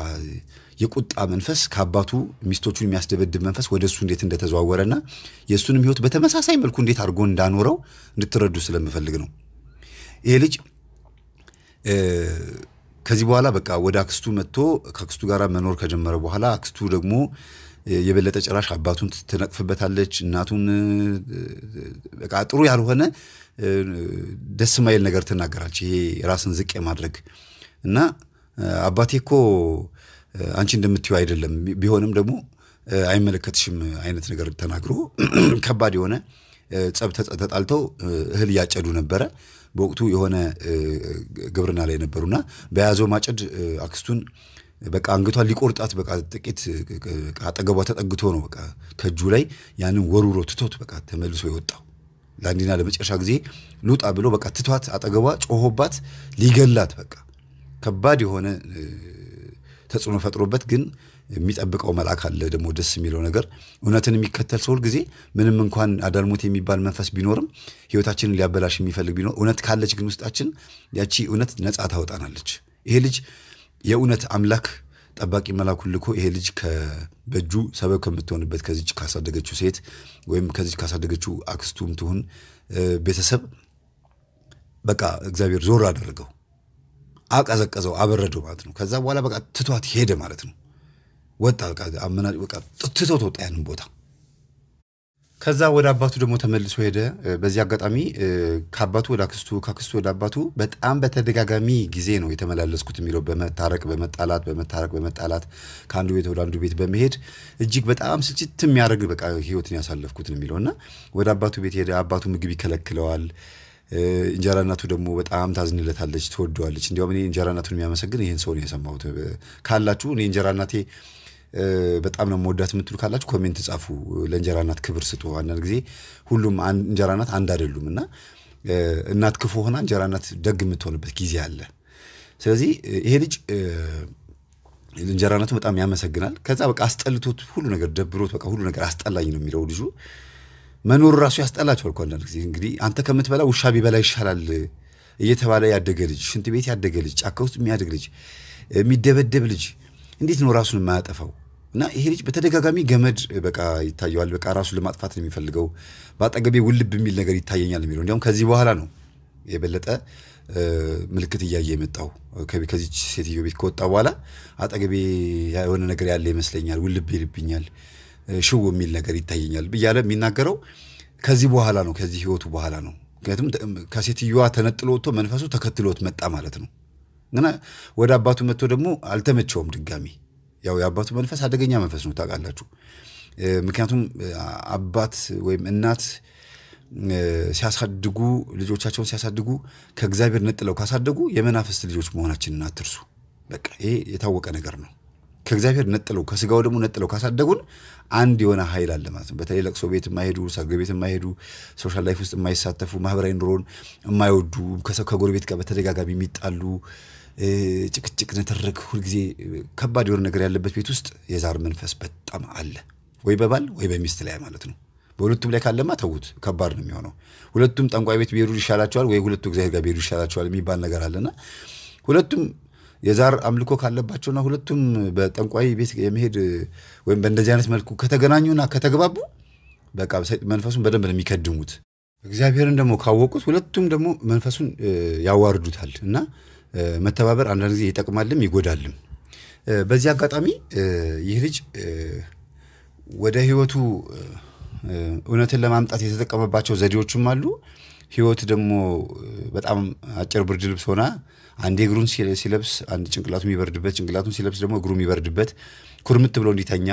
የቁጣ መንፈስ ከአባቱ ሚስቶቹን የሚያስደበድብ መንፈስ ወደ እሱ እንዴት እንደተዘዋወረና የእሱንም ህይወት በተመሳሳይ መልኩ እንዴት አድርጎ እንዳኖረው እንድትረዱ ስለምፈልግ ነው። ይሄ ልጅ ከዚህ በኋላ በቃ ወደ አክስቱ መጥቶ ከአክስቱ ጋር መኖር ከጀመረ በኋላ አክስቱ ደግሞ የበለጠ ጭራሽ አባቱን ትነቅፍበታለች፣ እናቱን በቃ ጥሩ ያልሆነ ደስ ማይል ነገር ትናገራለች። ይሄ ራስን ዝቅ የማድረግ እና አባቴ እኮ አንቺ እንደምትዩ አይደለም፣ ቢሆንም ደግሞ አይመለከትሽም አይነት ነገር ተናግሮ ከባድ የሆነ ጸብ ተጣልተው እህል እያጨዱ ነበረ። በወቅቱ የሆነ ግብርና ላይ ነበሩና በያዘው ማጨድ አክስቱን በቃ አንገቷን ሊቆርጣት በቃ ጥቂት አጠገቧ ተጠግቶ ነው በቃ ከእጁ ላይ ያንን ወሩሮ ትቶት በቃ ተመልሶ የወጣው ለአንዲና ለመጨረሻ ጊዜ ልውጣ ብሎ በቃ ትቷት አጠገቧ ጮሆባት ሊገላት በቃ ከባድ የሆነ ተጽዕኖ ፈጥሮበት ግን የሚጠብቀው መልአክ አለ። ደግሞ ደስ የሚለው ነገር እውነትን የሚከተል ሰው ሁልጊዜ ምንም እንኳን አዳልሞት የሚባል መንፈስ ቢኖርም ህይወታችንን ሊያበላሽ የሚፈልግ ቢኖር እውነት ካለች ግን ውስጣችን ያቺ እውነት ነፃ ታወጣናለች። ይሄ ልጅ የእውነት አምላክ ጠባቂ መላኩ ልኮ ይሄ ልጅ በእጁ ሰበብ ከምትሆንበት ከዚች ካሳደገችው ሴት ወይም ከዚች ካሳደገችው አክስቱም ትሁን ቤተሰብ በቃ እግዚአብሔር ዞር አደረገው፣ አቀዘቀዘው፣ አበረደው ማለት ነው። ከዛ በኋላ በቃ ትቷት ሄደ ማለት ነው። ወጣ በቃ ትቶት ወጣ ያንን ቦታ ከዛ ወደ አባቱ ደግሞ ተመልሶ ሄደ። በዚህ አጋጣሚ ከአባቱ ወደ አክስቱ፣ ከአክስቱ ወደ አባቱ በጣም በተደጋጋሚ ጊዜ ነው የተመላለስኩት የሚለው በመታረቅ በመጣላት በመታረቅ በመጣላት ከአንዱ ቤት ወደ አንዱ ቤት በመሄድ እጅግ በጣም ስጭት የሚያደርግ በቃ ህይወትን ያሳለፍኩት ነው የሚለው እና ወደ አባቱ ቤት ሄደ። አባቱ ምግብ ይከለክለዋል። እንጀራ እናቱ ደግሞ በጣም ታዝንለታለች፣ ትወደዋለች። እንዲያውም እኔ እንጀራ እናቱን የሚያመሰግን ይህን ሰው ነው የሰማሁት። ካላችሁ እኔ እንጀራ እናቴ በጣም ነው መወዳት የምትሉ ካላችሁ ኮሜንት ጻፉ። ለእንጀራ እናት ክብር ስጡ። አንዳንድ ጊዜ ሁሉም እንጀራ እናት አንድ አይደሉም እና እናት ክፉ ሆና እንጀራ እናት ደግ የምትሆንበት ጊዜ አለ። ስለዚህ ይሄ ልጅ እንጀራ በጣም ያመሰግናል። ከዛ በቃ አስጠልቶት ሁሉ ነገር ደብሮት በቃ ሁሉ ነገር አስጠላኝ ነው የሚለው ልጁ። መኖሩ ራሱ ያስጠላቸዋል እኮ አንዳንድ ጊዜ እንግዲህ አንተ ከምትበላ ውሻ ቢበላ ይሻላል እየተባለ ያደገ ልጅ፣ ሽንት ቤት ያደገ ልጅ፣ ጫካ ውስጥ የሚያድግ ልጅ፣ የሚደበደብ ልጅ እንዴት ነው ራሱን የማያጠፋው? እና ይሄ ልጅ በተደጋጋሚ ገመድ በቃ ይታየዋል። በቃ ራሱን ለማጥፋት ነው የሚፈልገው። በአጠገቤ ውልብ የሚል ነገር ይታየኛል የሚለው እንዲያውም ከዚህ በኋላ ነው የበለጠ ምልክት እያየ የመጣው ከዚች ሴትዮ ቤት ከወጣ በኋላ አጠገቤ የሆነ ነገር ያለ ይመስለኛል፣ ውልብ ይልብኛል፣ ሽው የሚል ነገር ይታየኛል ብያለ የሚናገረው ከዚህ በኋላ ነው፣ ከዚህ ህይወቱ በኋላ ነው። ምክንያቱም ከሴትዮዋ ተነጥሎ ወጥቶ መንፈሱ ተከትሎት መጣ ማለት ነው። እና ወደ አባቱ መጥቶ ደግሞ አልተመቸውም ድጋሚ ያው የአባቱ መንፈስ አደገኛ መንፈስ ነው ታውቃላችሁ። ምክንያቱም አባት ወይም እናት ሲያሳድጉ ልጆቻቸውን ሲያሳድጉ ከእግዚአብሔር ነጥለው ካሳደጉ የመናፍስት ልጆች መሆናችንን አትርሱ። በቃ ይሄ የታወቀ ነገር ነው። ከእግዚአብሔር ነጥለው ከስጋው ደግሞ ነጥለው ካሳደጉን አንድ የሆነ ኃይል አለ ማለት ነው። በተለይ ለቅሶ ቤት የማይሄዱ፣ ሰርግ ቤት የማይሄዱ፣ ሶሻል ላይፍ ውስጥ የማይሳተፉ፣ ማህበራዊ ኑሮን የማይወዱ፣ ከጎረቤት ጋር በተደጋጋሚ የሚጣሉ ጭቅጭቅ፣ ንትርክ፣ ሁልጊዜ ከባድ የሆነ ነገር ያለበት ቤት ውስጥ የዛር መንፈስ በጣም አለ። ወይ በባል ወይ በሚስት ላይ ማለት ነው። በሁለቱም ላይ ካለማ ተዉት፣ ከባድ ነው የሚሆነው። ሁለቱም ጠንቋይ ቤት ቢሄዱ ይሻላቸዋል፣ ወይ ሁለቱ እግዚአብሔር ጋር ቢሄዱ ይሻላቸዋል የሚባል ነገር አለና ሁለቱም የዛር አምልኮ ካለባቸውና ሁለቱም በጠንቋይ ቤት የመሄድ ወይም በእንደዚህ አይነት መልኩ ከተገናኙና ከተግባቡ በቃ መንፈሱን በደንብ ነው የሚከድሙት። እግዚአብሔርን ደግሞ ካወቁት ሁለቱም ደግሞ መንፈሱን ያዋርዱታል እና መተባበር አንዳንድ ጊዜ ይጠቅማልም ይጎዳልም። በዚህ አጋጣሚ ይህ ልጅ ወደ ህይወቱ እውነትን ለማምጣት የተጠቀመባቸው ዘዴዎችም አሉ። ህይወት ደግሞ በጣም አጭር ብርድ ልብስ ሆና አንዴ እግሩን ሲለብስ አንድ ጭንቅላቱ የሚበርድበት፣ ጭንቅላቱን ሲለብስ ደግሞ እግሩ የሚበርድበት ኩርምት ብሎ እንዲተኛ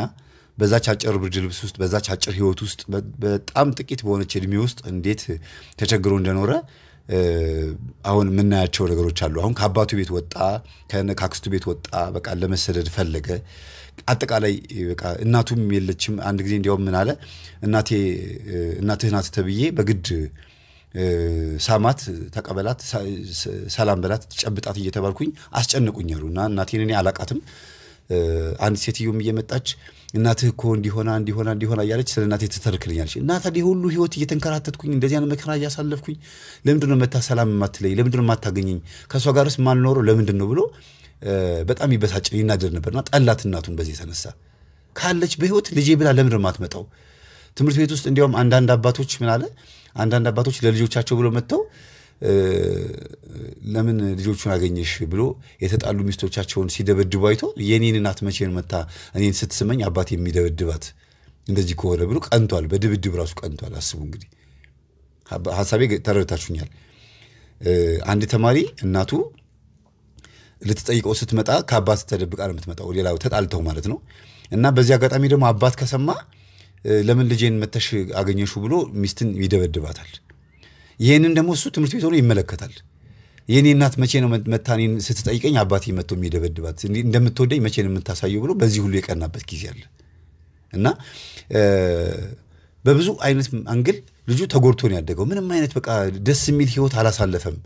በዛች አጭር ብርድ ልብስ ውስጥ በዛች አጭር ህይወት ውስጥ በጣም ጥቂት በሆነች እድሜ ውስጥ እንዴት ተቸግሮ እንደኖረ አሁን የምናያቸው ነገሮች አሉ። አሁን ከአባቱ ቤት ወጣ፣ ከአክስቱ ቤት ወጣ፣ በቃ ለመሰደድ ፈለገ። አጠቃላይ በቃ እናቱም የለችም። አንድ ጊዜ እንዲያውም ምን አለ እናቴ እናትህ ናት ተብዬ በግድ ሳማት፣ ተቀበላት፣ ሰላም በላት፣ ጨብጣት እየተባልኩኝ አስጨንቁኝ አሉ እና እናቴን እኔ አላቃትም። አንድ ሴትዮም እየመጣች እናትህ እኮ እንዲሆና እንዲሆና እንዲሆና እያለች ስለ እናቴ ትተርክልኛለች። እናት ዲ ሁሉ ህይወት እየተንከራተትኩኝ እንደዚህ አይነት መከራ እያሳለፍኩኝ ለምንድን ነው መታ ሰላም የማትለኝ? ለምንድን ነው የማታገኘኝ? ከእሷ ጋርስ ማልኖረው ለምንድን ነው ብሎ በጣም ይበሳጭ ይናደድ ነበርና ጠላት እናቱን በዚህ የተነሳ ካለች በህይወት ልጄ ብላ ለምንድን ነው የማትመጣው? ትምህርት ቤት ውስጥ እንዲያውም አንዳንድ አባቶች ምን አለ አንዳንድ አባቶች ለልጆቻቸው ብሎ መጥተው ለምን ልጆቹን አገኘሽ ብሎ የተጣሉ ሚስቶቻቸውን ሲደበድቡ አይቶ የኔን እናት መቼን መታ እኔን ስትስመኝ አባት የሚደበድባት እንደዚህ ከሆነ ብሎ ቀንቷል። በድብድብ ራሱ ቀንቷል። አስቡ እንግዲህ ሀሳቤ ተረድታችሁኛል። አንድ ተማሪ እናቱ ልትጠይቀው ስትመጣ ከአባት ተደብቃ ነው የምትመጣው፣ ሌላ ተጣልተው ማለት ነው። እና በዚህ አጋጣሚ ደግሞ አባት ከሰማ ለምን ልጄን መተሽ አገኘሹ ብሎ ሚስትን ይደበድባታል። ይህንን ደግሞ እሱ ትምህርት ቤት ሆኖ ይመለከታል። የኔ እናት መቼ ነው መታ እኔን ስትጠይቀኝ አባቴ መጥቶ የሚደበድባት እንደምትወደኝ መቼ ነው የምታሳየው ብሎ በዚህ ሁሉ የቀናበት ጊዜ አለ እና በብዙ አይነት አንግል ልጁ ተጎድቶ ነው ያደገው። ምንም አይነት በቃ ደስ የሚል ህይወት አላሳለፈም።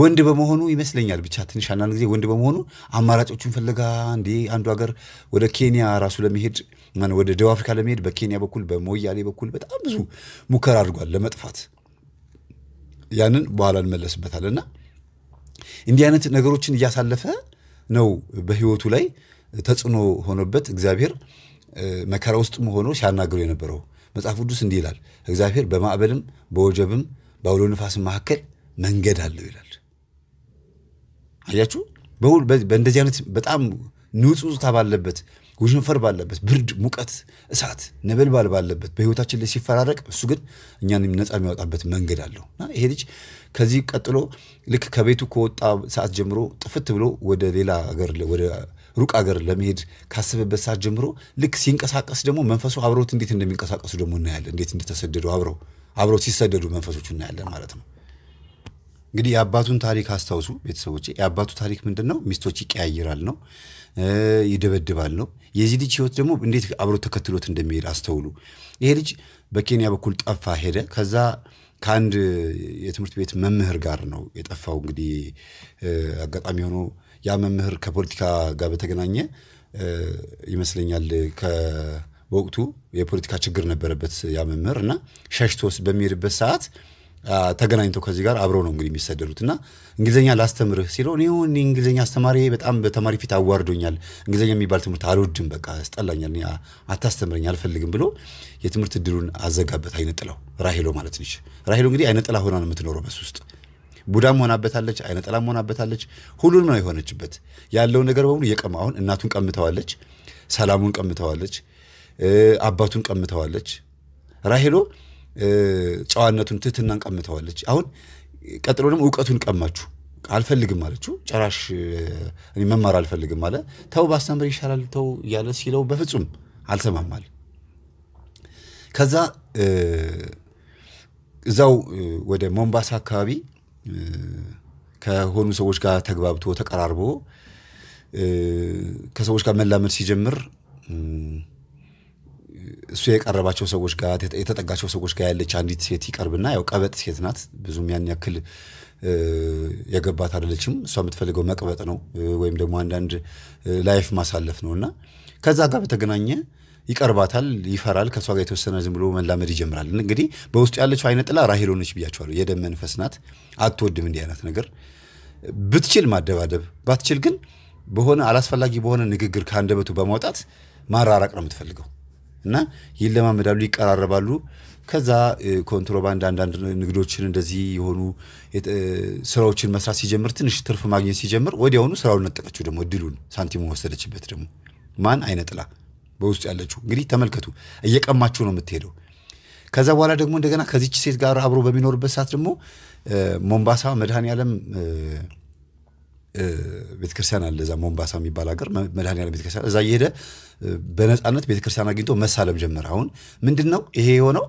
ወንድ በመሆኑ ይመስለኛል ብቻ ትንሽ አንዳንድ ጊዜ ወንድ በመሆኑ አማራጮቹን ፈለጋ እንዴ አንዱ ሀገር ወደ ኬንያ ራሱ ለመሄድ ወደ ደቡብ አፍሪካ ለመሄድ በኬንያ በኩል በሞያሌ በኩል በጣም ብዙ ሙከራ አድርጓል ለመጥፋት። ያንን በኋላ እንመለስበታል እና እንዲህ አይነት ነገሮችን እያሳለፈ ነው በህይወቱ ላይ ተጽዕኖ ሆኖበት እግዚአብሔር መከራ ውስጥም ሆኖ ሲያናግረው የነበረው መጽሐፍ ቅዱስ እንዲህ ይላል፣ እግዚአብሔር በማዕበልም በወጀብም በአውሎ ንፋስም መካከል መንገድ አለው ይላል። አያችሁ፣ በእንደዚህ አይነት በጣም ንውጽውጽታ ባለበት ጉዥንፈር ባለበት ብርድ፣ ሙቀት፣ እሳት፣ ነበልባል ባለበት በህይወታችን ላይ ሲፈራረቅ እሱ ግን እኛን ነፃ የሚያወጣበት መንገድ አለው እና ይሄ ልጅ ከዚህ ቀጥሎ ልክ ከቤቱ ከወጣ ሰዓት ጀምሮ ጥፍት ብሎ ወደ ሌላ ሀገር ወደ ሩቅ ሀገር ለመሄድ ካስበበት ሰዓት ጀምሮ ልክ ሲንቀሳቀስ ደግሞ መንፈሱ አብረውት እንዴት እንደሚንቀሳቀሱ ደግሞ እናያለን። እንዴት እንደተሰደዱ አብረው አብረው ሲሰደዱ መንፈሶቹ እናያለን ማለት ነው። እንግዲህ የአባቱን ታሪክ አስታውሱ ቤተሰቦች። የአባቱ ታሪክ ምንድን ነው? ሚስቶች ይቀያይራል ነው ይደበድባል ነው። የዚህ ልጅ ህይወት ደግሞ እንዴት አብሮ ተከትሎት እንደሚሄድ አስተውሉ። ይሄ ልጅ በኬንያ በኩል ጠፋ፣ ሄደ። ከዛ ከአንድ የትምህርት ቤት መምህር ጋር ነው የጠፋው። እንግዲህ አጋጣሚ ሆኖ ያ መምህር ከፖለቲካ ጋር በተገናኘ ይመስለኛል በወቅቱ የፖለቲካ ችግር ነበረበት ያ መምህር እና ሸሽቶ በሚሄድበት ሰዓት ተገናኝተው ከዚህ ጋር አብረው ነው እንግዲህ የሚሰደዱት እና እንግሊዝኛ ላስተምርህ ሲለው እኔ ሆን እንግሊዝኛ አስተማሪ በጣም በተማሪ ፊት አዋርዶኛል። እንግሊዝኛ የሚባል ትምህርት አልወድም፣ በቃ ያስጠላኛል፣ አታስተምረኝ፣ አልፈልግም ብሎ የትምህርት እድሉን አዘጋበት። አይነጥላው ራሄሎ ማለት ነች። ራሄሎ እንግዲህ አይነጥላ ሆና ነው የምትኖረው በሱ ውስጥ ቡዳም ሆናበታለች፣ አይነጥላም ሆናበታለች። ሁሉንም ነው የሆነችበት። ያለውን ነገር በሙሉ የቀማ አሁን እናቱን ቀምተዋለች፣ ሰላሙን ቀምተዋለች፣ አባቱን ቀምተዋለች። ራሄሎ ጨዋነቱን፣ ትህትናን ቀምተዋለች። አሁን ቀጥሎ ደግሞ እውቀቱን ቀማችሁ አልፈልግም አለችው። ጭራሽ እኔ መማር አልፈልግም አለ። ተው ባስተምር ይሻላል ተው እያለ ሲለው በፍጹም አልሰማም አለ። ከዛ እዛው ወደ ሞምባሳ አካባቢ ከሆኑ ሰዎች ጋር ተግባብቶ ተቀራርቦ ከሰዎች ጋር መላመድ ሲጀምር እሱ የቀረባቸው ሰዎች ጋር የተጠጋቸው ሰዎች ጋር ያለች አንዲት ሴት ይቀርብና ያው ቀበጥ ሴት ናት። ብዙም ያን ያክል የገባት አይደለችም። እሷ የምትፈልገው መቅበጥ ነው ወይም ደግሞ አንዳንድ ላይፍ ማሳለፍ ነው እና ከዛ ጋር በተገናኘ ይቀርባታል፣ ይፈራል። ከእሷ ጋር የተወሰነ ዝም ብሎ መላመድ ይጀምራል። እንግዲህ በውስጡ ያለችው አይነ ጥላ ራሄል ሆነች ብያቸዋለሁ። የደም መንፈስ ናት። አትወድም እንዲህ አይነት ነገር። ብትችል ማደባደብ፣ ባትችል ግን በሆነ አላስፈላጊ በሆነ ንግግር ከአንደበቱ በማውጣት ማራራቅ ነው የምትፈልገው። እና ይለማመዳሉ፣ ይቀራረባሉ። ከዛ ኮንትሮባንድ አንዳንድ ንግዶችን እንደዚህ የሆኑ ስራዎችን መስራት ሲጀምር ትንሽ ትርፍ ማግኘት ሲጀምር ወዲያውኑ ስራውን ነጠቀችው። ደግሞ እድሉን ሳንቲሙ ወሰደችበት። ደግሞ ማን አይነጥላ በውስጡ ያለችው እንግዲህ ተመልከቱ፣ እየቀማችሁ ነው የምትሄደው። ከዛ በኋላ ደግሞ እንደገና ከዚች ሴት ጋር አብሮ በሚኖርበት ሰዓት ደግሞ ሞምባሳ መድኃኔ ዓለም ቤተክርስቲያን አለ እዛ ሞምባሳ የሚባል ሀገር መድኃኔዓለም ቤተክርስቲያን እዛ እየሄደ በነፃነት ቤተክርስቲያን አግኝቶ መሳለም ጀመረ። አሁን ምንድን ነው ይሄ የሆነው?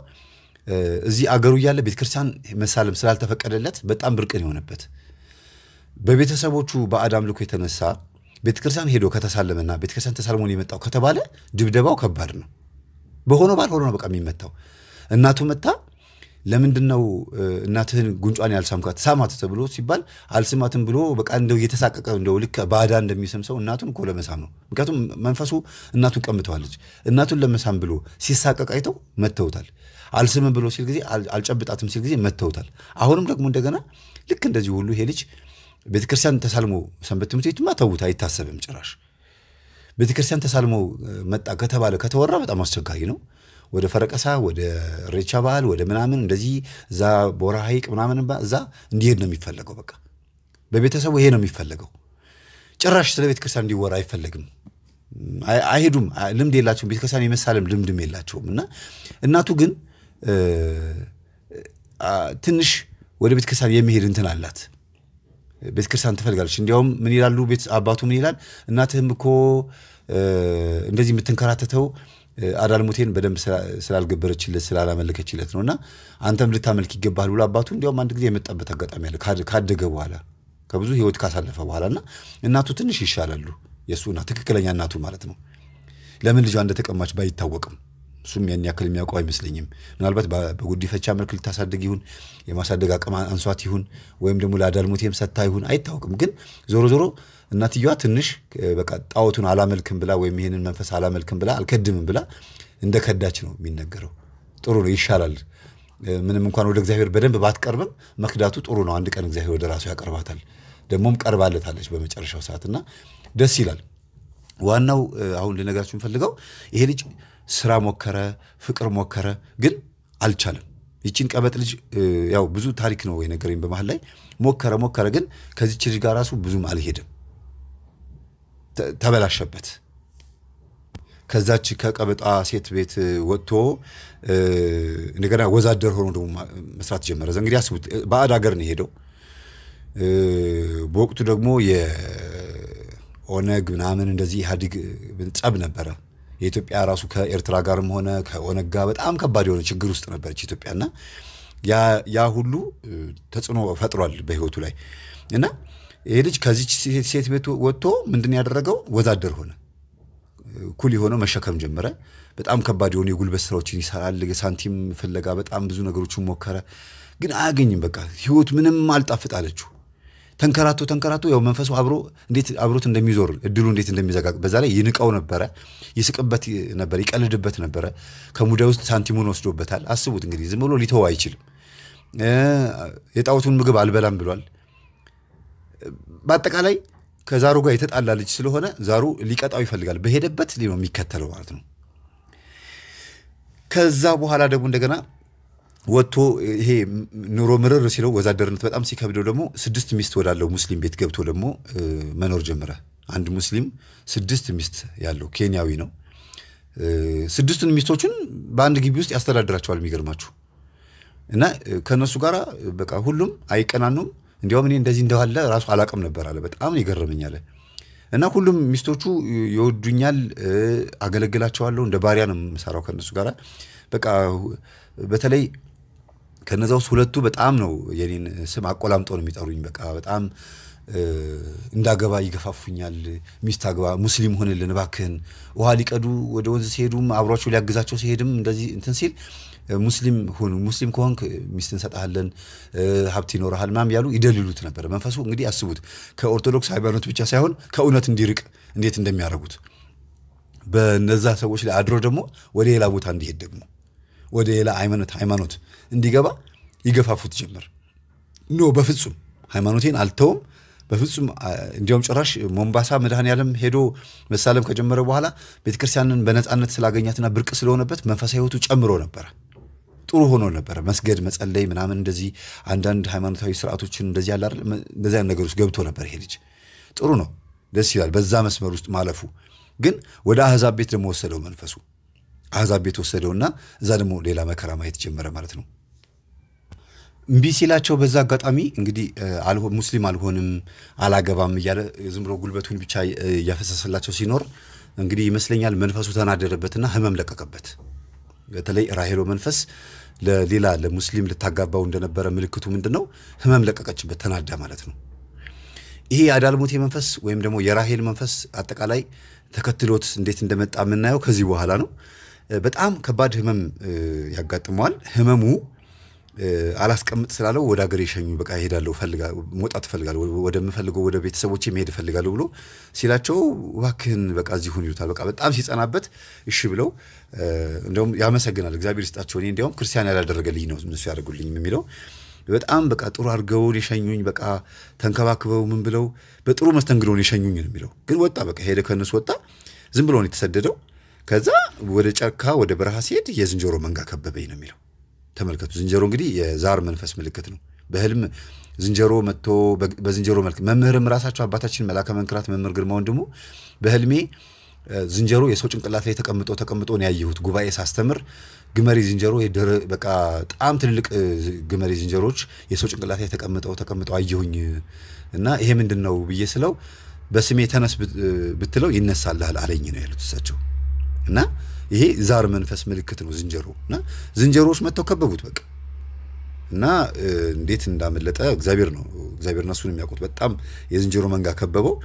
እዚህ አገሩ እያለ ቤተክርስቲያን መሳለም ስላልተፈቀደለት በጣም ብርቅን የሆነበት በቤተሰቦቹ በአዳም ልኮ የተነሳ ቤተክርስቲያን ሄዶ ከተሳለመና ቤተክርስቲያን ተሳልሞን የመጣው ከተባለ ድብደባው ከባድ ነው። በሆነ ባልሆነ ነው በቃ የሚመታው። እናቱ መታ ለምንድን ነው እናትህን ጉንጯን ያልሳምካት? ሳማት ተብሎ ሲባል አልስማትም ብሎ በቃ እንደው እየተሳቀቀ እንደው ልክ ባዳ እንደሚስም ሰው እናቱን እኮ ለመሳም ነው። ምክንያቱም መንፈሱ እናቱ ቀምተዋለች። እናቱን ለመሳም ብሎ ሲሳቀቅ አይተው መተውታል። አልስም ብሎ ሲል ጊዜ አልጨብጣትም ሲል ጊዜ መተውታል። አሁንም ደግሞ እንደገና ልክ እንደዚህ ሁሉ ይሄ ልጅ ቤተክርስቲያን ተሳልሞ ሰንበት ትምህርት ቤትማ ተውት፣ አይታሰብም ጭራሽ ቤተክርስቲያን ተሳልሞ መጣ ከተባለ ከተወራ በጣም አስቸጋሪ ነው። ወደ ፈረቀሳ ወደ ሬቻ በዓል ወደ ምናምን እንደዚህ እዛ ቦራ ሀይቅ ምናምን እዛ እንዲሄድ ነው የሚፈለገው። በቃ በቤተሰቡ ይሄ ነው የሚፈለገው። ጭራሽ ስለ ቤተክርስቲያን እንዲወራ አይፈለግም። አይሄዱም። ልምድ የላቸውም። ቤተክርስቲያን የመሳለም ልምድም የላቸውም። እና እናቱ ግን ትንሽ ወደ ቤተክርስቲያን የሚሄድ እንትን አላት። ቤተክርስቲያን ትፈልጋለች። እንዲያውም ምን ይላሉ አባቱ ምን ይላል? እናትህም እኮ እንደዚህ የምትንከራተተው አዳልሙቴን በደንብ ስላልገበረችለት ስላላመለከችለት ነው እና አንተም ልታመልክ ይገባል ብሎ አባቱ እንዲያውም አንድ ጊዜ የመጣበት አጋጣሚ አለ ካደገ በኋላ ከብዙ ህይወት ካሳለፈ በኋላ እና እናቱ ትንሽ ይሻላሉ የእሱ እናት ትክክለኛ እናቱ ማለት ነው ለምን ልጇ እንደተቀማች ባይታወቅም እሱም ያን ያክል የሚያውቀው አይመስለኝም ምናልባት በጉዲፈቻ መልክ ልታሳድግ ይሁን የማሳደግ አቅም አንሷት ይሁን ወይም ደግሞ ለአዳልሙቴም ሰታ ይሁን አይታወቅም ግን ዞሮ ዞሮ እናትየዋ ትንሽ በቃ ጣዖቱን አላመልክም ብላ ወይም ይሄንን መንፈስ አላመልክም ብላ አልከድምም ብላ እንደከዳች ነው የሚነገረው። ጥሩ ነው፣ ይሻላል። ምንም እንኳን ወደ እግዚአብሔር በደንብ ባትቀርብም መክዳቱ ጥሩ ነው። አንድ ቀን እግዚአብሔር ወደ ራሱ ያቀርባታል። ደግሞም ቀርባለታለች በመጨረሻው ሰዓት እና ደስ ይላል። ዋናው አሁን ልነገራችሁ የምፈልገው ይሄ ልጅ ስራ ሞከረ፣ ፍቅር ሞከረ፣ ግን አልቻለም። ይቺን ቀበጥ ልጅ ያው ብዙ ታሪክ ነው የነገረኝ በመሀል ላይ ሞከረ ሞከረ፣ ግን ከዚች ልጅ ጋር ራሱ ብዙም አልሄድም ተበላሸበት። ከዛች ከቀበጣ ሴት ቤት ወጥቶ እንደገና ወዛደር ሆኖ ደግሞ መስራት ጀመረ። እንግዲህ አስቡት፣ ባዕድ ሀገር ነው የሄደው። በወቅቱ ደግሞ የኦነግ ምናምን እንደዚህ ኢህአዲግ ጸብ ነበረ። የኢትዮጵያ ራሱ ከኤርትራ ጋርም ሆነ ከኦነግ ጋር በጣም ከባድ የሆነ ችግር ውስጥ ነበረች ኢትዮጵያና ያ ሁሉ ተጽዕኖ ፈጥሯል በህይወቱ ላይ እና ይሄ ልጅ ከዚች ሴት ቤት ወጥቶ ምንድን ያደረገው ወዛደር ሆነ። ኩል የሆነው መሸከም ጀመረ። በጣም ከባድ የሆኑ የጉልበት ስራዎችን ይሰራል። ሳንቲም ፍለጋ በጣም ብዙ ነገሮችን ሞከረ፣ ግን አያገኝም። በቃ ህይወት ምንም አልጣፍጥ አለችው። ተንከራቶ ተንከራቶ ያው መንፈሱ አብሮ እንዴት አብሮት እንደሚዞር እድሉ እንዴት እንደሚዘጋ በዛ ላይ ይንቀው ነበረ፣ ይስቅበት ነበረ፣ ይቀልድበት ነበረ። ከሙዳይ ውስጥ ሳንቲሙን ወስዶበታል። አስቡት እንግዲህ ዝም ብሎ ሊተው አይችልም። የጣዖቱን ምግብ አልበላም ብሏል። በአጠቃላይ ከዛሩ ጋር የተጣላ ልጅ ስለሆነ ዛሩ ሊቀጣው ይፈልጋል። በሄደበት ነው የሚከተለው ማለት ነው። ከዛ በኋላ ደግሞ እንደገና ወጥቶ ይሄ ኑሮ ምርር ሲለው ወዛደርነት በጣም ሲከብደው ደግሞ ስድስት ሚስት ወዳለው ሙስሊም ቤት ገብቶ ደግሞ መኖር ጀመረ። አንድ ሙስሊም ስድስት ሚስት ያለው ኬንያዊ ነው። ስድስቱን ሚስቶቹን በአንድ ግቢ ውስጥ ያስተዳድራቸዋል። የሚገርማችሁ እና ከእነሱ ጋር በቃ ሁሉም አይቀናኑም። እንዲያውም እኔ እንደዚህ እንደዋለ ራሱ አላቅም ነበር አለ። በጣም ይገርመኝ አለ። እና ሁሉም ሚስቶቹ ይወዱኛል፣ አገለግላቸዋለሁ፣ እንደ ባሪያ ነው የምሰራው ከእነሱ ጋር። በቃ በተለይ ከነዛ ውስጥ ሁለቱ በጣም ነው የኔን ስም አቆላምጠው ነው የሚጠሩኝ። በቃ በጣም እንዳገባ ይገፋፉኛል። ሚስት አግባ፣ ሙስሊም ሆንልን እባክህን። ውሃ ሊቀዱ ወደ ወንዝ ሲሄዱም አብሯቸው ሊያግዛቸው ሲሄድም እንደዚህ እንትን ሲል ሙስሊም ሁኑ፣ ሙስሊም ከሆንክ ሚስት እንሰጥሃለን፣ ሀብት ይኖረሃል ምናምን ያሉ ይደልሉት ነበር። መንፈሱ እንግዲህ አስቡት ከኦርቶዶክስ ሃይማኖት ብቻ ሳይሆን ከእውነት እንዲርቅ እንዴት እንደሚያደርጉት በነዛ ሰዎች ላይ አድሮ ደግሞ ወደ ሌላ ቦታ እንዲሄድ ደግሞ ወደ ሌላ ሃይማኖት ሃይማኖት እንዲገባ ይገፋፉት ጀመር። ኖ በፍጹም ሃይማኖቴን አልተውም በፍጹም እንዲሁም ጭራሽ ሞምባሳ መድኃኔዓለም ሄዶ መሳለም ከጀመረ በኋላ ቤተክርስቲያንን በነፃነት ስላገኛትና ብርቅ ስለሆነበት መንፈሳዊ ህይወቱ ጨምሮ ነበረ። ጥሩ ሆኖ ነበረ። መስገድ፣ መጸለይ ምናምን እንደዚህ አንዳንድ ሃይማኖታዊ ስርዓቶችን እንደዚህ ያለ እንደዚህ ነገር ውስጥ ገብቶ ነበር ይሄ ልጅ። ጥሩ ነው፣ ደስ ይላል በዛ መስመር ውስጥ ማለፉ። ግን ወደ አህዛብ ቤት ደግሞ ወሰደው መንፈሱ አህዛብ ቤት ወሰደውና እዛ ደግሞ ሌላ መከራ ማየት ጀመረ ማለት ነው። እምቢ ሲላቸው በዛ አጋጣሚ እንግዲህ ሙስሊም አልሆንም አላገባም እያለ ዝም ብሎ ጉልበቱን ብቻ እያፈሰሰላቸው ሲኖር እንግዲህ ይመስለኛል መንፈሱ ተናደረበትና ህመም ለቀቀበት። በተለይ ራሄሎ መንፈስ ለሌላ ለሙስሊም ልታጋባው እንደነበረ ምልክቱ ምንድን ነው? ህመም ለቀቀችበት፣ ተናዳ ማለት ነው። ይሄ የአዳልሙቴ መንፈስ ወይም ደግሞ የራሄል መንፈስ አጠቃላይ ተከትሎት እንዴት እንደመጣ የምናየው ከዚህ በኋላ ነው። በጣም ከባድ ህመም ያጋጥመዋል። ህመሙ አላስቀምጥ ስላለው ወደ ሀገር የሸኙ በቃ እሄዳለሁ መውጣት እፈልጋለሁ ወደምፈልገው ወደ ቤተሰቦች መሄድ እፈልጋለሁ ብሎ ሲላቸው እባክህን በቃ እዚህ ሁን ይሉታል። በቃ በጣም ሲጸናበት እሺ ብለው እንደውም ያመሰግናል፣ እግዚአብሔር ይስጣቸው። እኔ እንዲያውም ክርስቲያን ያላደረገልኝ ነው እነሱ ያደርጉልኝ የሚለው በጣም በቃ ጥሩ አድርገውን የሸኙኝ በቃ ተንከባክበው ምን ብለው በጥሩ መስተንግዶን የሸኙኝ ነው የሚለው። ግን ወጣ በቃ ሄደ ከእነሱ ወጣ፣ ዝም ብሎ ነው የተሰደደው። ከዛ ወደ ጫካ ወደ በረሃ ሲሄድ የዝንጀሮ መንጋ ከበበኝ ነው የሚለው ተመልከቱ። ዝንጀሮ እንግዲህ የዛር መንፈስ ምልክት ነው። በህልም ዝንጀሮ መጥቶ በዝንጀሮ መልክ መምህርም ራሳቸው አባታችን መላከ መንክራት መምህር ግርማ ወንድሙ በህልሜ ዝንጀሮ የሰው ጭንቅላት ላይ ተቀምጦ ተቀምጦ ነው ያየሁት። ጉባኤ ሳስተምር ግመሪ ዝንጀሮ በቃ በጣም ትልልቅ ግመሪ ዝንጀሮች የሰው ጭንቅላት ላይ ተቀምጠው ተቀምጠው አየሁኝ እና ይሄ ምንድን ነው ብዬ ስለው በስሜ ተነስ ብትለው ይነሳልሃል አለኝ ነው ያሉት እሳቸው እና ይሄ ዛር መንፈስ ምልክት ነው ዝንጀሮ እና ዝንጀሮዎች መጥተው ከበቡት በቃ እና እንዴት እንዳመለጠ እግዚአብሔር ነው እግዚአብሔርና እሱን የሚያውቁት በጣም የዝንጀሮ መንጋ ከበበው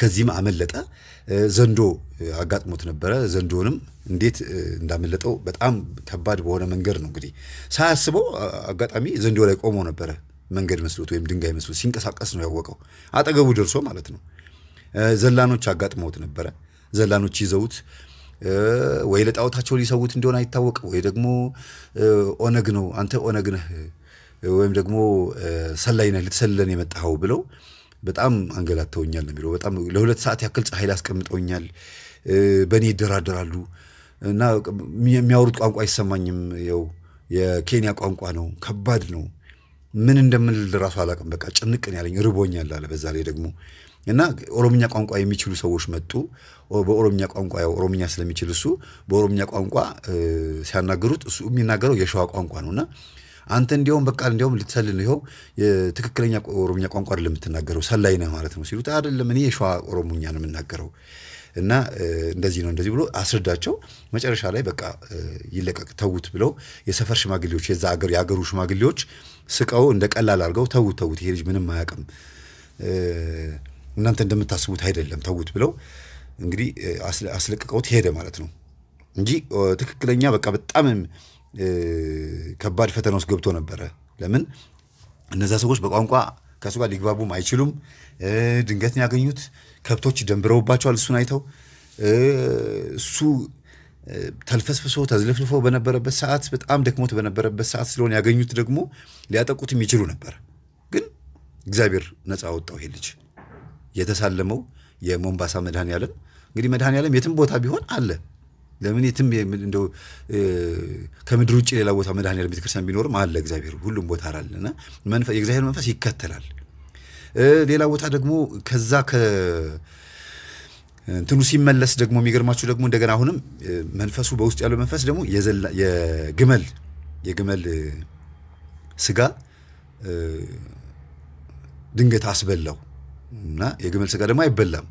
ከዚህም አመለጠ ዘንዶ አጋጥሞት ነበረ ዘንዶንም እንዴት እንዳመለጠው በጣም ከባድ በሆነ መንገድ ነው እንግዲህ ሳያስበው አጋጣሚ ዘንዶ ላይ ቆሞ ነበረ መንገድ መስሎት ወይም ድንጋይ መስሎት ሲንቀሳቀስ ነው ያወቀው አጠገቡ ደርሶ ማለት ነው ዘላኖች አጋጥመውት ነበረ ዘላኖች ይዘውት ወይ ለጣዖታቸው ሊሰዉት እንደሆነ አይታወቅ፣ ወይ ደግሞ ኦነግ ነው አንተ ኦነግ ነህ ወይም ደግሞ ሰላይ ነህ ልትሰልለን የመጣኸው ብለው በጣም አንገላተውኛል ነው የሚለው። በጣም ለሁለት ሰዓት ያክል ፀሐይ ላስቀምጠውኛል፣ በእኔ ይደራደራሉ እና የሚያወሩት ቋንቋ አይሰማኝም። ያው የኬንያ ቋንቋ ነው፣ ከባድ ነው። ምን እንደምንል ራሱ አላውቅም። በቃ ጭንቅን ያለኝ ርቦኛል አለ። በዛ ላይ ደግሞ እና ኦሮምኛ ቋንቋ የሚችሉ ሰዎች መጡ። በኦሮምኛ ቋንቋ ያው ኦሮምኛ ስለሚችል እሱ በኦሮምኛ ቋንቋ ሲያናገሩት እሱ የሚናገረው የሸዋ ቋንቋ ነው እና አንተ እንዲያውም በቃ እንዲያውም ልትሰልል ይኸው ትክክለኛ ኦሮምኛ ቋንቋ አይደለም የምትናገረው ሰላይ ነህ ማለት ነው ሲሉት፣ አይደለም እኔ የሸዋ ኦሮሞኛ ነው የምናገረው እና እንደዚህ ነው እንደዚህ ብሎ አስረዳቸው። መጨረሻ ላይ በቃ ይለቀቅ ተዉት ብለው የሰፈር ሽማግሌዎች የዛ አገር የአገሩ ሽማግሌዎች ስቀው እንደ ቀላል አድርገው ተዉት ተዉት፣ ይሄ ልጅ ምንም አያውቅም እናንተ እንደምታስቡት አይደለም ተውት ብለው እንግዲህ አስለቅቀውት ሄደ ማለት ነው እንጂ ትክክለኛ በቃ በጣም ከባድ ፈተና ውስጥ ገብቶ ነበረ። ለምን እነዛ ሰዎች በቋንቋ ከእሱ ጋር ሊግባቡም አይችሉም። ድንገት ነው ያገኙት። ከብቶች ደንብረውባቸዋል። እሱን አይተው እሱ ተልፈስፍሶ ተዝለፍልፎ በነበረበት ሰዓት በጣም ደክሞት በነበረበት ሰዓት ስለሆነ ያገኙት ደግሞ ሊያጠቁትም ይችሉ ነበር። ግን እግዚአብሔር ነፃ ወጣው ይሄ ልጅ። የተሳለመው የሞምባሳ መድኃኔ ዓለም እንግዲህ መድኃኔ ዓለም የትም ቦታ ቢሆን አለ። ለምን የትም እንደው ከምድር ውጭ ሌላ ቦታ መድኃኔ ዓለም ቤተክርስቲያን ቢኖርም አለ። እግዚአብሔር ሁሉም ቦታ አለና የእግዚአብሔር መንፈስ ይከተላል። ሌላ ቦታ ደግሞ ከዛ እንትኑ ሲመለስ ደግሞ የሚገርማችሁ ደግሞ እንደገና አሁንም መንፈሱ በውስጥ ያለው መንፈስ ደግሞ የግመል የግመል ስጋ ድንገት አስበላው እና የግመል ስጋ ደግሞ አይበላም።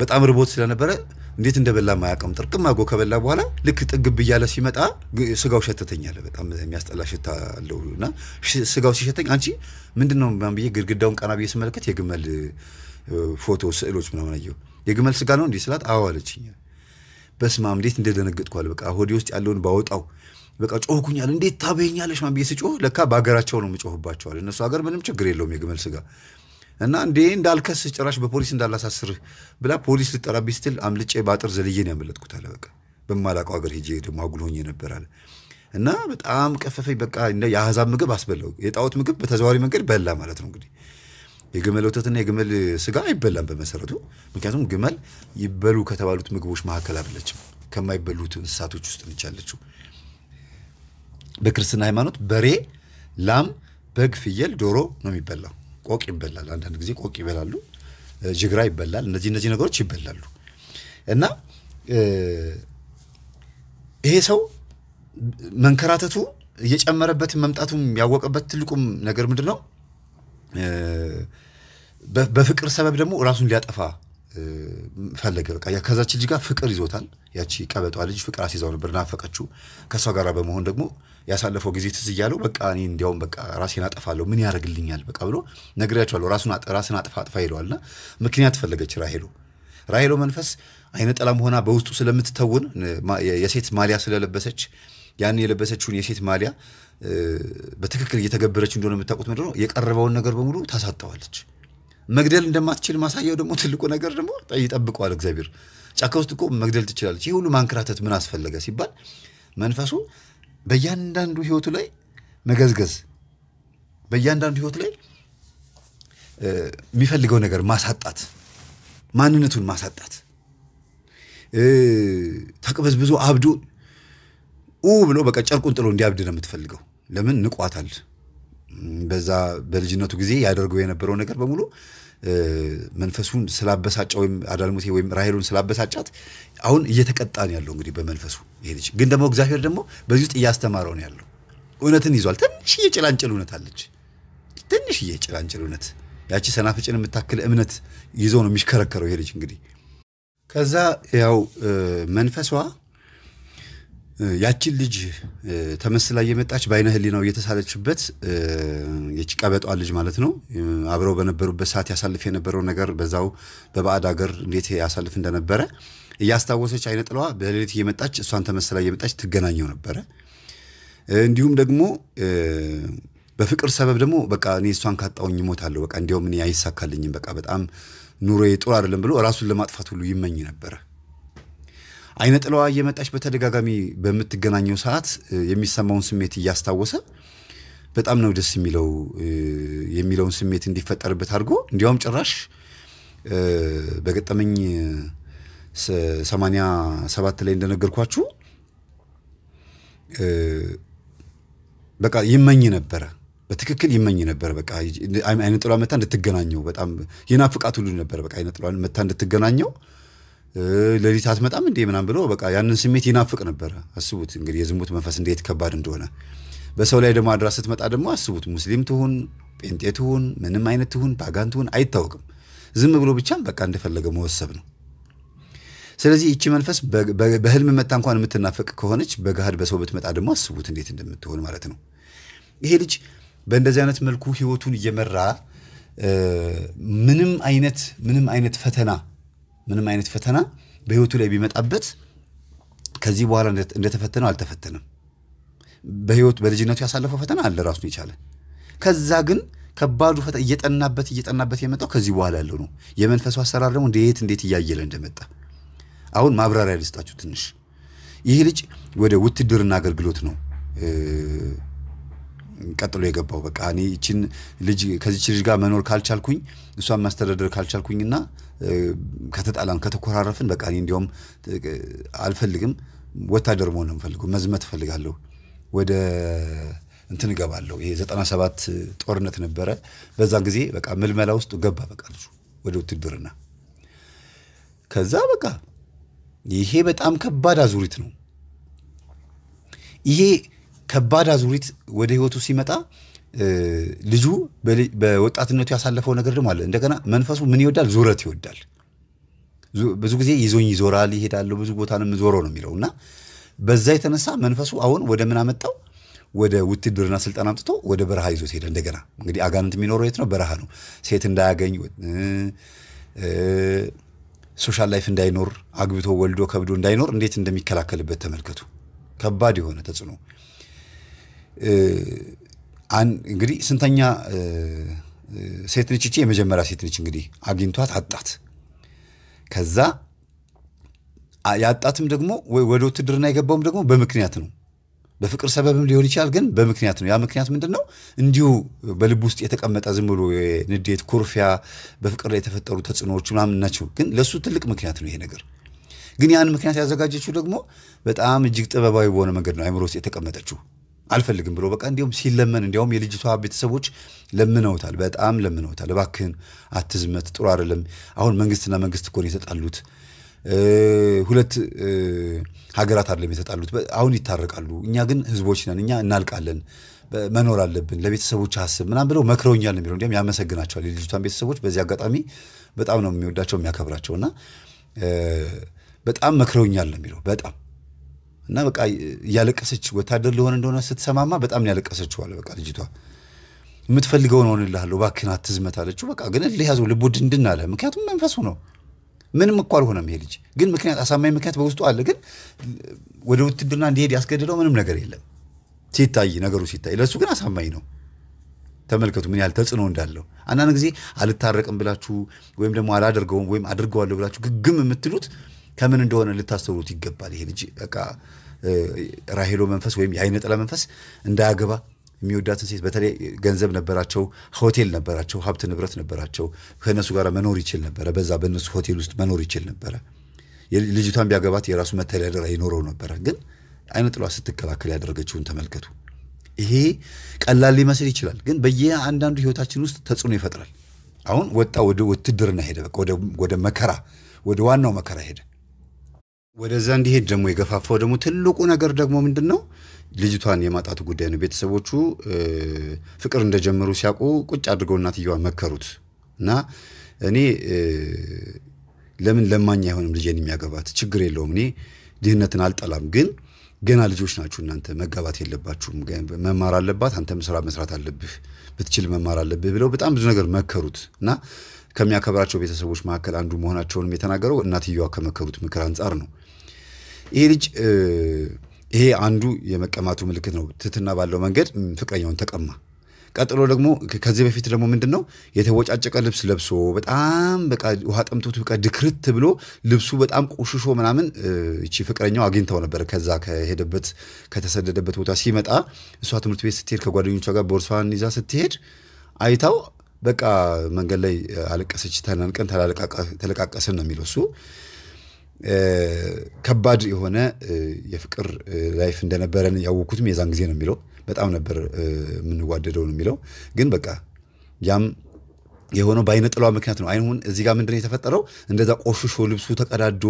በጣም ርቦት ስለነበረ እንዴት እንደበላ ማያውቅም። ጥርቅም አድርጎ ከበላ በኋላ ልክ ጥግብ እያለ ሲመጣ ስጋው ሸተተኛለ። በጣም የሚያስጠላ ሽታ አለው እና ስጋው ሲሸተኝ አንቺ ምንድን ነው ብዬ ግድግዳውን ቀና ብዬ ስመለከት የግመል ፎቶ ስዕሎች ምናምን አየሁ። የግመል ስጋ ነው እንዲህ ስላት አዎ አለችኝ። በስመ እንዴት እንደደነገጥኳል። በቃ ሆዴ ውስጥ ያለውን ባወጣው በቃ ጮህኩኛል። እንዴት ታበይኛለሽ? ማን ብዬ ስጮህ ለካ በሀገራቸው ነው የምጮህባቸዋል። እነሱ ሀገር ምንም ችግር የለውም የግመል ስጋ እና እንዴ እንዳልከስ ጭራሽ በፖሊስ እንዳላሳስርህ ብላ ፖሊስ ልጠራብኝ ስትል አምልጬ በአጥር ዘልዬ ነው ያመለጥኩት አለ። በቃ በማላውቀው ሀገር ሄጄ ደግሞ አጉል ሆኜ ነበር አለ። እና በጣም ቀፈፈኝ። በቃ የአህዛብ ምግብ አስበላው። የጣዖት ምግብ በተዘዋዋሪ መንገድ በላ ማለት ነው እንግዲህ የግመል ወተትና የግመል ስጋ አይበላም በመሰረቱ። ምክንያቱም ግመል ይበሉ ከተባሉት ምግቦች መካከል አይደለችም፣ ከማይበሉት እንስሳቶች ውስጥ ነች ያለችው። በክርስትና ሃይማኖት በሬ፣ ላም፣ በግ፣ ፍየል፣ ዶሮ ነው የሚበላው። ቆቅ ይበላል። አንዳንድ ጊዜ ቆቅ ይበላሉ፣ ጅግራ ይበላል። እነዚህ እነዚህ ነገሮች ይበላሉ እና ይሄ ሰው መንከራተቱ እየጨመረበትን መምጣቱም ያወቀበት ትልቁም ነገር ምንድን ነው? በፍቅር ሰበብ ደግሞ ራሱን ሊያጠፋ ፈለገ በቃ ከዛች ልጅ ጋር ፍቅር ይዞታል። ያቺ ቀበጧ ልጅ ፍቅር አስይዛው ነበር፣ ናፈቀችው። ከእሷ ጋር በመሆን ደግሞ ያሳለፈው ጊዜ ትዝ እያለው በቃ እኔ እንዲያውም በቃ ራሴን አጠፋለሁ ምን ያደርግልኛል በቃ ብሎ ነግሬያቸዋለሁ። ራስን አጥፋ አጥፋ ይለዋልና ምክንያት ፈለገች ራሄሎ። ራሄሎ መንፈስ አይነ ጠላም ሆና በውስጡ ስለምትተውን የሴት ማሊያ ስለለበሰች ያን የለበሰችውን የሴት ማሊያ በትክክል እየተገበረች እንደሆነ የምታውቁት ምንድነው የቀረበውን ነገር በሙሉ ታሳጠዋለች። መግደል እንደማትችል ማሳያው ደግሞ ትልቁ ነገር ደግሞ ይጠብቀዋል እግዚአብሔር። ጫካ ውስጥ እኮ መግደል ትችላለች። ይህ ሁሉ ማንከራተት ምን አስፈለገ ሲባል መንፈሱ በእያንዳንዱ ህይወቱ ላይ መገዝገዝ፣ በእያንዳንዱ ህይወት ላይ የሚፈልገው ነገር ማሳጣት፣ ማንነቱን ማሳጣት፣ ተቅበዝብዞ አብዶ ኡ ብሎ በቃ ጨርቁን ጥሎ እንዲያብድ ነው የምትፈልገው። ለምን ንቋታል። በዛ በልጅነቱ ጊዜ ያደርገው የነበረው ነገር በሙሉ መንፈሱን ስላበሳጫ ወይም አዳልሙቴ ወይም ራሄሉን ስላበሳጫት አሁን እየተቀጣ ነው ያለው። እንግዲህ በመንፈሱ ይሄ ልጅ ግን ደግሞ እግዚአብሔር ደግሞ በዚህ ውስጥ እያስተማረው ነው ያለው። እውነትን ይዟል። ትንሽዬ ጭላንጭል እውነት አለች። ትንሽዬ ጭላንጭል እውነት፣ ያቺ ሰናፍጭን የምታክል እምነት ይዞ ነው የሚሽከረከረው ይሄ ልጅ እንግዲህ ከዛ ያው መንፈሷ ያችን ልጅ ተመስላ እየመጣች በአይነ ህሊናው እየተሳለችበት የጭቃ በጧ ልጅ ማለት ነው። አብረው በነበሩበት ሰዓት ያሳልፍ የነበረው ነገር በዛው በባዕድ ሀገር እንዴት ያሳልፍ እንደነበረ እያስታወሰች አይነ ጥለዋ በሌሊት እየመጣች እሷን ተመስላ እየመጣች ትገናኘው ነበረ። እንዲሁም ደግሞ በፍቅር ሰበብ ደግሞ በቃ እኔ እሷን ካጣውኝ እሞታለሁ፣ በቃ እንዲያውም እኔ አይሳካልኝም፣ በቃ በጣም ኑሮ ጥሩ አይደለም ብሎ ራሱን ለማጥፋት ሁሉ ይመኝ ነበረ። አይነ ጥለዋ እየመጣች በተደጋጋሚ በምትገናኘው ሰዓት የሚሰማውን ስሜት እያስታወሰ በጣም ነው ደስ የሚለው የሚለውን ስሜት እንዲፈጠርበት አድርጎ እንዲያውም ጭራሽ በገጠመኝ ሰማንያ ሰባት ላይ እንደነገርኳችሁ በቃ ይመኝ ነበረ። በትክክል ይመኝ ነበረ። በቃ አይነ ጥሏን መታ እንድትገናኘው በጣም የናፍቃት ሁሉ ነበረ። በቃ አይነ ጥሏን መታ እንድትገናኘው ሌሊት አትመጣም እንዴ ምናም ብሎ በቃ ያንን ስሜት ይናፍቅ ነበረ። አስቡት እንግዲህ የዝሙት መንፈስ እንዴት ከባድ እንደሆነ። በሰው ላይ ደግሞ አድራ ስትመጣ ደግሞ አስቡት፣ ሙስሊም ትሁን፣ ጴንጤ ትሁን፣ ምንም አይነት ትሁን፣ ፓጋን ትሁን አይታወቅም። ዝም ብሎ ብቻ በቃ እንደፈለገ መወሰብ ነው። ስለዚህ ይቺ መንፈስ በህልም መጣ እንኳን የምትናፈቅ ከሆነች በገሃድ በሰው ብትመጣ ደግሞ አስቡት እንዴት እንደምትሆን ማለት ነው። ይሄ ልጅ በእንደዚህ አይነት መልኩ ህይወቱን እየመራ ምንም አይነት ምንም አይነት ፈተና ምንም አይነት ፈተና በህይወቱ ላይ ቢመጣበት ከዚህ በኋላ እንደተፈተነው አልተፈተንም። በህይወት በልጅነቱ ያሳለፈው ፈተና አለ ራሱን የቻለ። ከዛ ግን ከባዱ ፈተና እየጠናበት እየጠናበት የመጣው ከዚህ በኋላ ያለው ነው። የመንፈሱ አሰራር ደግሞ እንዴት እንዴት እያየለ እንደመጣ አሁን ማብራሪያ ልስጣችሁ ትንሽ። ይህ ልጅ ወደ ውትድርና አገልግሎት ነው ቀጥሎ የገባው በቃ እኔ ይችን ልጅ ከዚች ልጅ ጋር መኖር ካልቻልኩኝ እሷን ማስተዳደር ካልቻልኩኝ ካልቻልኩኝና ከተጣላን ከተኮራረፍን በቃ እኔ እንዲያውም አልፈልግም፣ ወታደር መሆን ነው የምፈልገው፣ መዝመት እፈልጋለሁ፣ ወደ እንትን እገባለሁ። ይሄ ዘጠና ሰባት ጦርነት ነበረ። በዛን ጊዜ በቃ ምልመላ ውስጥ ገባ በቃ ልጁ ወደ ውትድርና። ከዛ በቃ ይሄ በጣም ከባድ አዙሪት ነው ይሄ ከባድ አዙሪት ወደ ህይወቱ ሲመጣ ልጁ በወጣትነቱ ያሳለፈው ነገር ደግሞ አለ። እንደገና መንፈሱ ምን ይወዳል? ዙረት ይወዳል። ብዙ ጊዜ ይዞኝ ይዞራል፣ ይሄዳለሁ፣ ብዙ ቦታ ነው የምዞረው ነው የሚለው እና በዛ የተነሳ መንፈሱ አሁን ወደ ምን አመጣው? ወደ ውትድርና ስልጠና አምጥቶ ወደ በረሃ ይዞት ሄደ። እንደገና እንግዲህ አጋንንት የሚኖረው የት ነው? በረሃ ነው። ሴት እንዳያገኝ፣ ሶሻል ላይፍ እንዳይኖር፣ አግብቶ ወልዶ ከብዶ እንዳይኖር እንዴት እንደሚከላከልበት ተመልከቱ። ከባድ የሆነ ተጽዕኖ እንግዲህ ስንተኛ ሴት ነች? ይቺ የመጀመሪያ ሴት ነች። እንግዲህ አግኝቷት አጣት። ከዛ ያጣትም ደግሞ ወይ ወደ ውትድርና የገባውም ደግሞ በምክንያት ነው። በፍቅር ሰበብም ሊሆን ይችላል፣ ግን በምክንያት ነው። ያ ምክንያት ምንድን ነው? እንዲሁ በልብ ውስጥ የተቀመጠ ዝም ብሎ ንዴት፣ ኩርፊያ፣ በፍቅር ላይ የተፈጠሩ ተጽዕኖዎች ምናምን ናቸው። ግን ለእሱ ትልቅ ምክንያት ነው ይሄ ነገር። ግን ያን ምክንያት ያዘጋጀችው ደግሞ በጣም እጅግ ጥበባዊ በሆነ መንገድ ነው፣ አይምሮ ውስጥ የተቀመጠችው አልፈልግም ብሎ በቃ እንዲሁም ሲለመን እንዲያውም የልጅቷ ቤተሰቦች ለምነውታል፣ በጣም ለምነውታል። እባክህን አትዝመት፣ ጥሩ አይደለም። አሁን መንግስትና መንግስት እኮ ነው የተጣሉት። ሁለት ሀገራት አይደለም የተጣሉት። አሁን ይታረቃሉ። እኛ ግን ህዝቦች ነን፣ እኛ እናልቃለን፣ መኖር አለብን፣ ለቤተሰቦች አስብ ምናም ብለው መክረውኛል ነው የሚለው። እንዲያውም ያመሰግናቸዋል የልጅቷን ቤተሰቦች በዚህ አጋጣሚ በጣም ነው የሚወዳቸው የሚያከብራቸውና በጣም መክረውኛል ነው የሚለው በጣም እና በቃ እያለቀሰች ወታደር ሊሆን እንደሆነ ስትሰማማ በጣም ያለቀሰችዋለ። አለ። በቃ ልጅቷ የምትፈልገውን ሆንልሃለሁ፣ እባክህን አትዝመት አለችው። በቃ ግን እልህ ልቡ ድንድን አለ። ምክንያቱም መንፈሱ ነው። ምንም እኮ አልሆነም ይሄ ልጅ፣ ግን ምክንያት አሳማኝ ምክንያት በውስጡ አለ። ግን ወደ ውትድርና እንዲሄድ ያስገድለው ምንም ነገር የለም። ሲታይ ነገሩ ሲታይ ለእሱ ግን አሳማኝ ነው። ተመልከቱ ምን ያህል ተጽዕኖ እንዳለው። አንዳንድ ጊዜ አልታረቅም ብላችሁ ወይም ደግሞ አላደርገውም ወይም አድርገዋለሁ ብላችሁ ግግም የምትሉት ከምን እንደሆነ ልታስተውሉት ይገባል። ይሄ ልጅ በቃ ራሄሎ መንፈስ ወይም የአይነ ጥላ መንፈስ እንዳያገባ የሚወዳትን ሴት በተለይ ገንዘብ ነበራቸው፣ ሆቴል ነበራቸው፣ ሀብት ንብረት ነበራቸው። ከእነሱ ጋር መኖር ይችል ነበረ። በዛ በእነሱ ሆቴል ውስጥ መኖር ይችል ነበረ። ልጅቷን ቢያገባት የራሱ መተዳደሪያ ይኖረው ነበረ። ግን አይነ ጥሏ ስትከላከል ያደረገችውን ተመልከቱ። ይሄ ቀላል ሊመስል ይችላል፣ ግን በየአንዳንዱ ህይወታችን ውስጥ ተጽዕኖ ይፈጥራል። አሁን ወጣ ወደ ውትድርና ሄደ፣ ወደ መከራ ወደ ዋናው መከራ ሄደ። ወደዛ እንዲሄድ ደግሞ የገፋፋው ደግሞ ትልቁ ነገር ደግሞ ምንድን ነው ልጅቷን የማጣቱ ጉዳይ ነው። ቤተሰቦቹ ፍቅር እንደጀመሩ ሲያውቁ ቁጭ አድርገው እናትየዋ መከሩት እና እኔ ለምን ለማኝ አይሆንም ልጄን የሚያገባት ችግር የለውም እኔ ድህነትን አልጠላም፣ ግን ገና ልጆች ናችሁ እናንተ መጋባት የለባችሁም፣ መማር አለባት፣ አንተም ስራ መስራት አለብህ፣ ብትችል መማር አለብህ ብለው በጣም ብዙ ነገር መከሩት እና ከሚያከብራቸው ቤተሰቦች መካከል አንዱ መሆናቸውንም የተናገረው እናትየዋ ከመከሩት ምክር አንጻር ነው። ይሄ ልጅ ይሄ አንዱ የመቀማቱ ምልክት ነው። ትህትና ባለው መንገድ ፍቅረኛውን ተቀማ። ቀጥሎ ደግሞ ከዚህ በፊት ደግሞ ምንድን ነው የተወጫጨቀ ልብስ ለብሶ በጣም በቃ ውሃ ጠምቶት በቃ ድክርት ብሎ ልብሱ በጣም ቆሽሾ ምናምን እቺ ፍቅረኛው አግኝተው ነበር። ከዛ ከሄደበት ከተሰደደበት ቦታ ሲመጣ እሷ ትምህርት ቤት ስትሄድ ከጓደኞቿ ጋር ቦርሷን ይዛ ስትሄድ አይታው በቃ መንገድ ላይ አለቀሰች። ተለቃቀስን ነው የሚለው እሱ ከባድ የሆነ የፍቅር ላይፍ እንደነበረን ያወቅኩትም የዛን ጊዜ ነው የሚለው። በጣም ነበር የምንዋደደው ነው የሚለው። ግን በቃ ያም የሆነው በአይነ ጥሏ ምክንያት ነው። አይሁን እዚህ ጋር ምንድን ነው የተፈጠረው? እንደዛ ቆሽሾ ልብሱ ተቀዳዶ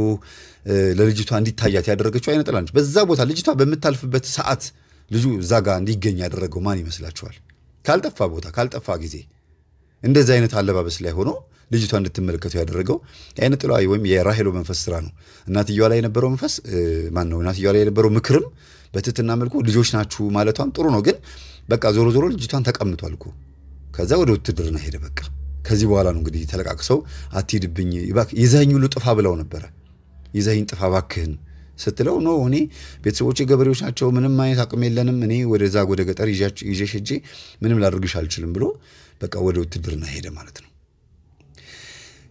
ለልጅቷ እንዲታያት ያደረገችው አይነ ጥላ ነች። በዛ ቦታ ልጅቷ በምታልፍበት ሰዓት ልጁ እዛ ጋር እንዲገኝ ያደረገው ማን ይመስላችኋል? ካልጠፋ ቦታ ካልጠፋ ጊዜ እንደዚህ አይነት አለባበስ ላይ ሆኖ ልጅቷ እንድትመለከቱ ያደረገው የአይነ ጥላ ወይም የራሄሎ መንፈስ ስራ ነው። እናትየዋ ላይ የነበረው መንፈስ ማን ነው? እናትየዋ ላይ የነበረው ምክርም በትትና መልኩ ልጆች ናችሁ ማለቷም ጥሩ ነው። ግን በቃ ዞሮ ዞሮ ልጅቷን ተቀምጧል እኮ። ከዛ ወደ ውትድርና ሄደ። በቃ ከዚህ በኋላ ነው እንግዲህ ተለቃቅሰው አትሂድብኝ፣ ይዘኸኝ ሁሉ ጥፋ ብለው ነበረ። ይዘኸኝ ጥፋ ባክህን ስትለው ኖ እኔ ቤተሰቦች ገበሬዎች ናቸው፣ ምንም አይነት አቅም የለንም፣ እኔ ወደዛ ወደ ገጠር ይዤሽ ሄጄ ምንም ላድርግሽ አልችልም ብሎ በቃ ወደ ውትድርና ሄደ ማለት ነው።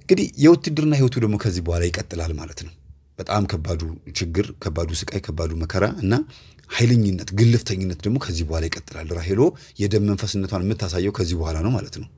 እንግዲህ የውትድርና ህይወቱ ደግሞ ከዚህ በኋላ ይቀጥላል ማለት ነው። በጣም ከባዱ ችግር፣ ከባዱ ስቃይ፣ ከባዱ መከራ እና ኃይለኝነት፣ ግልፍተኝነት ደግሞ ከዚህ በኋላ ይቀጥላል። ራሄሎ የደም መንፈስነቷን የምታሳየው ከዚህ በኋላ ነው ማለት ነው።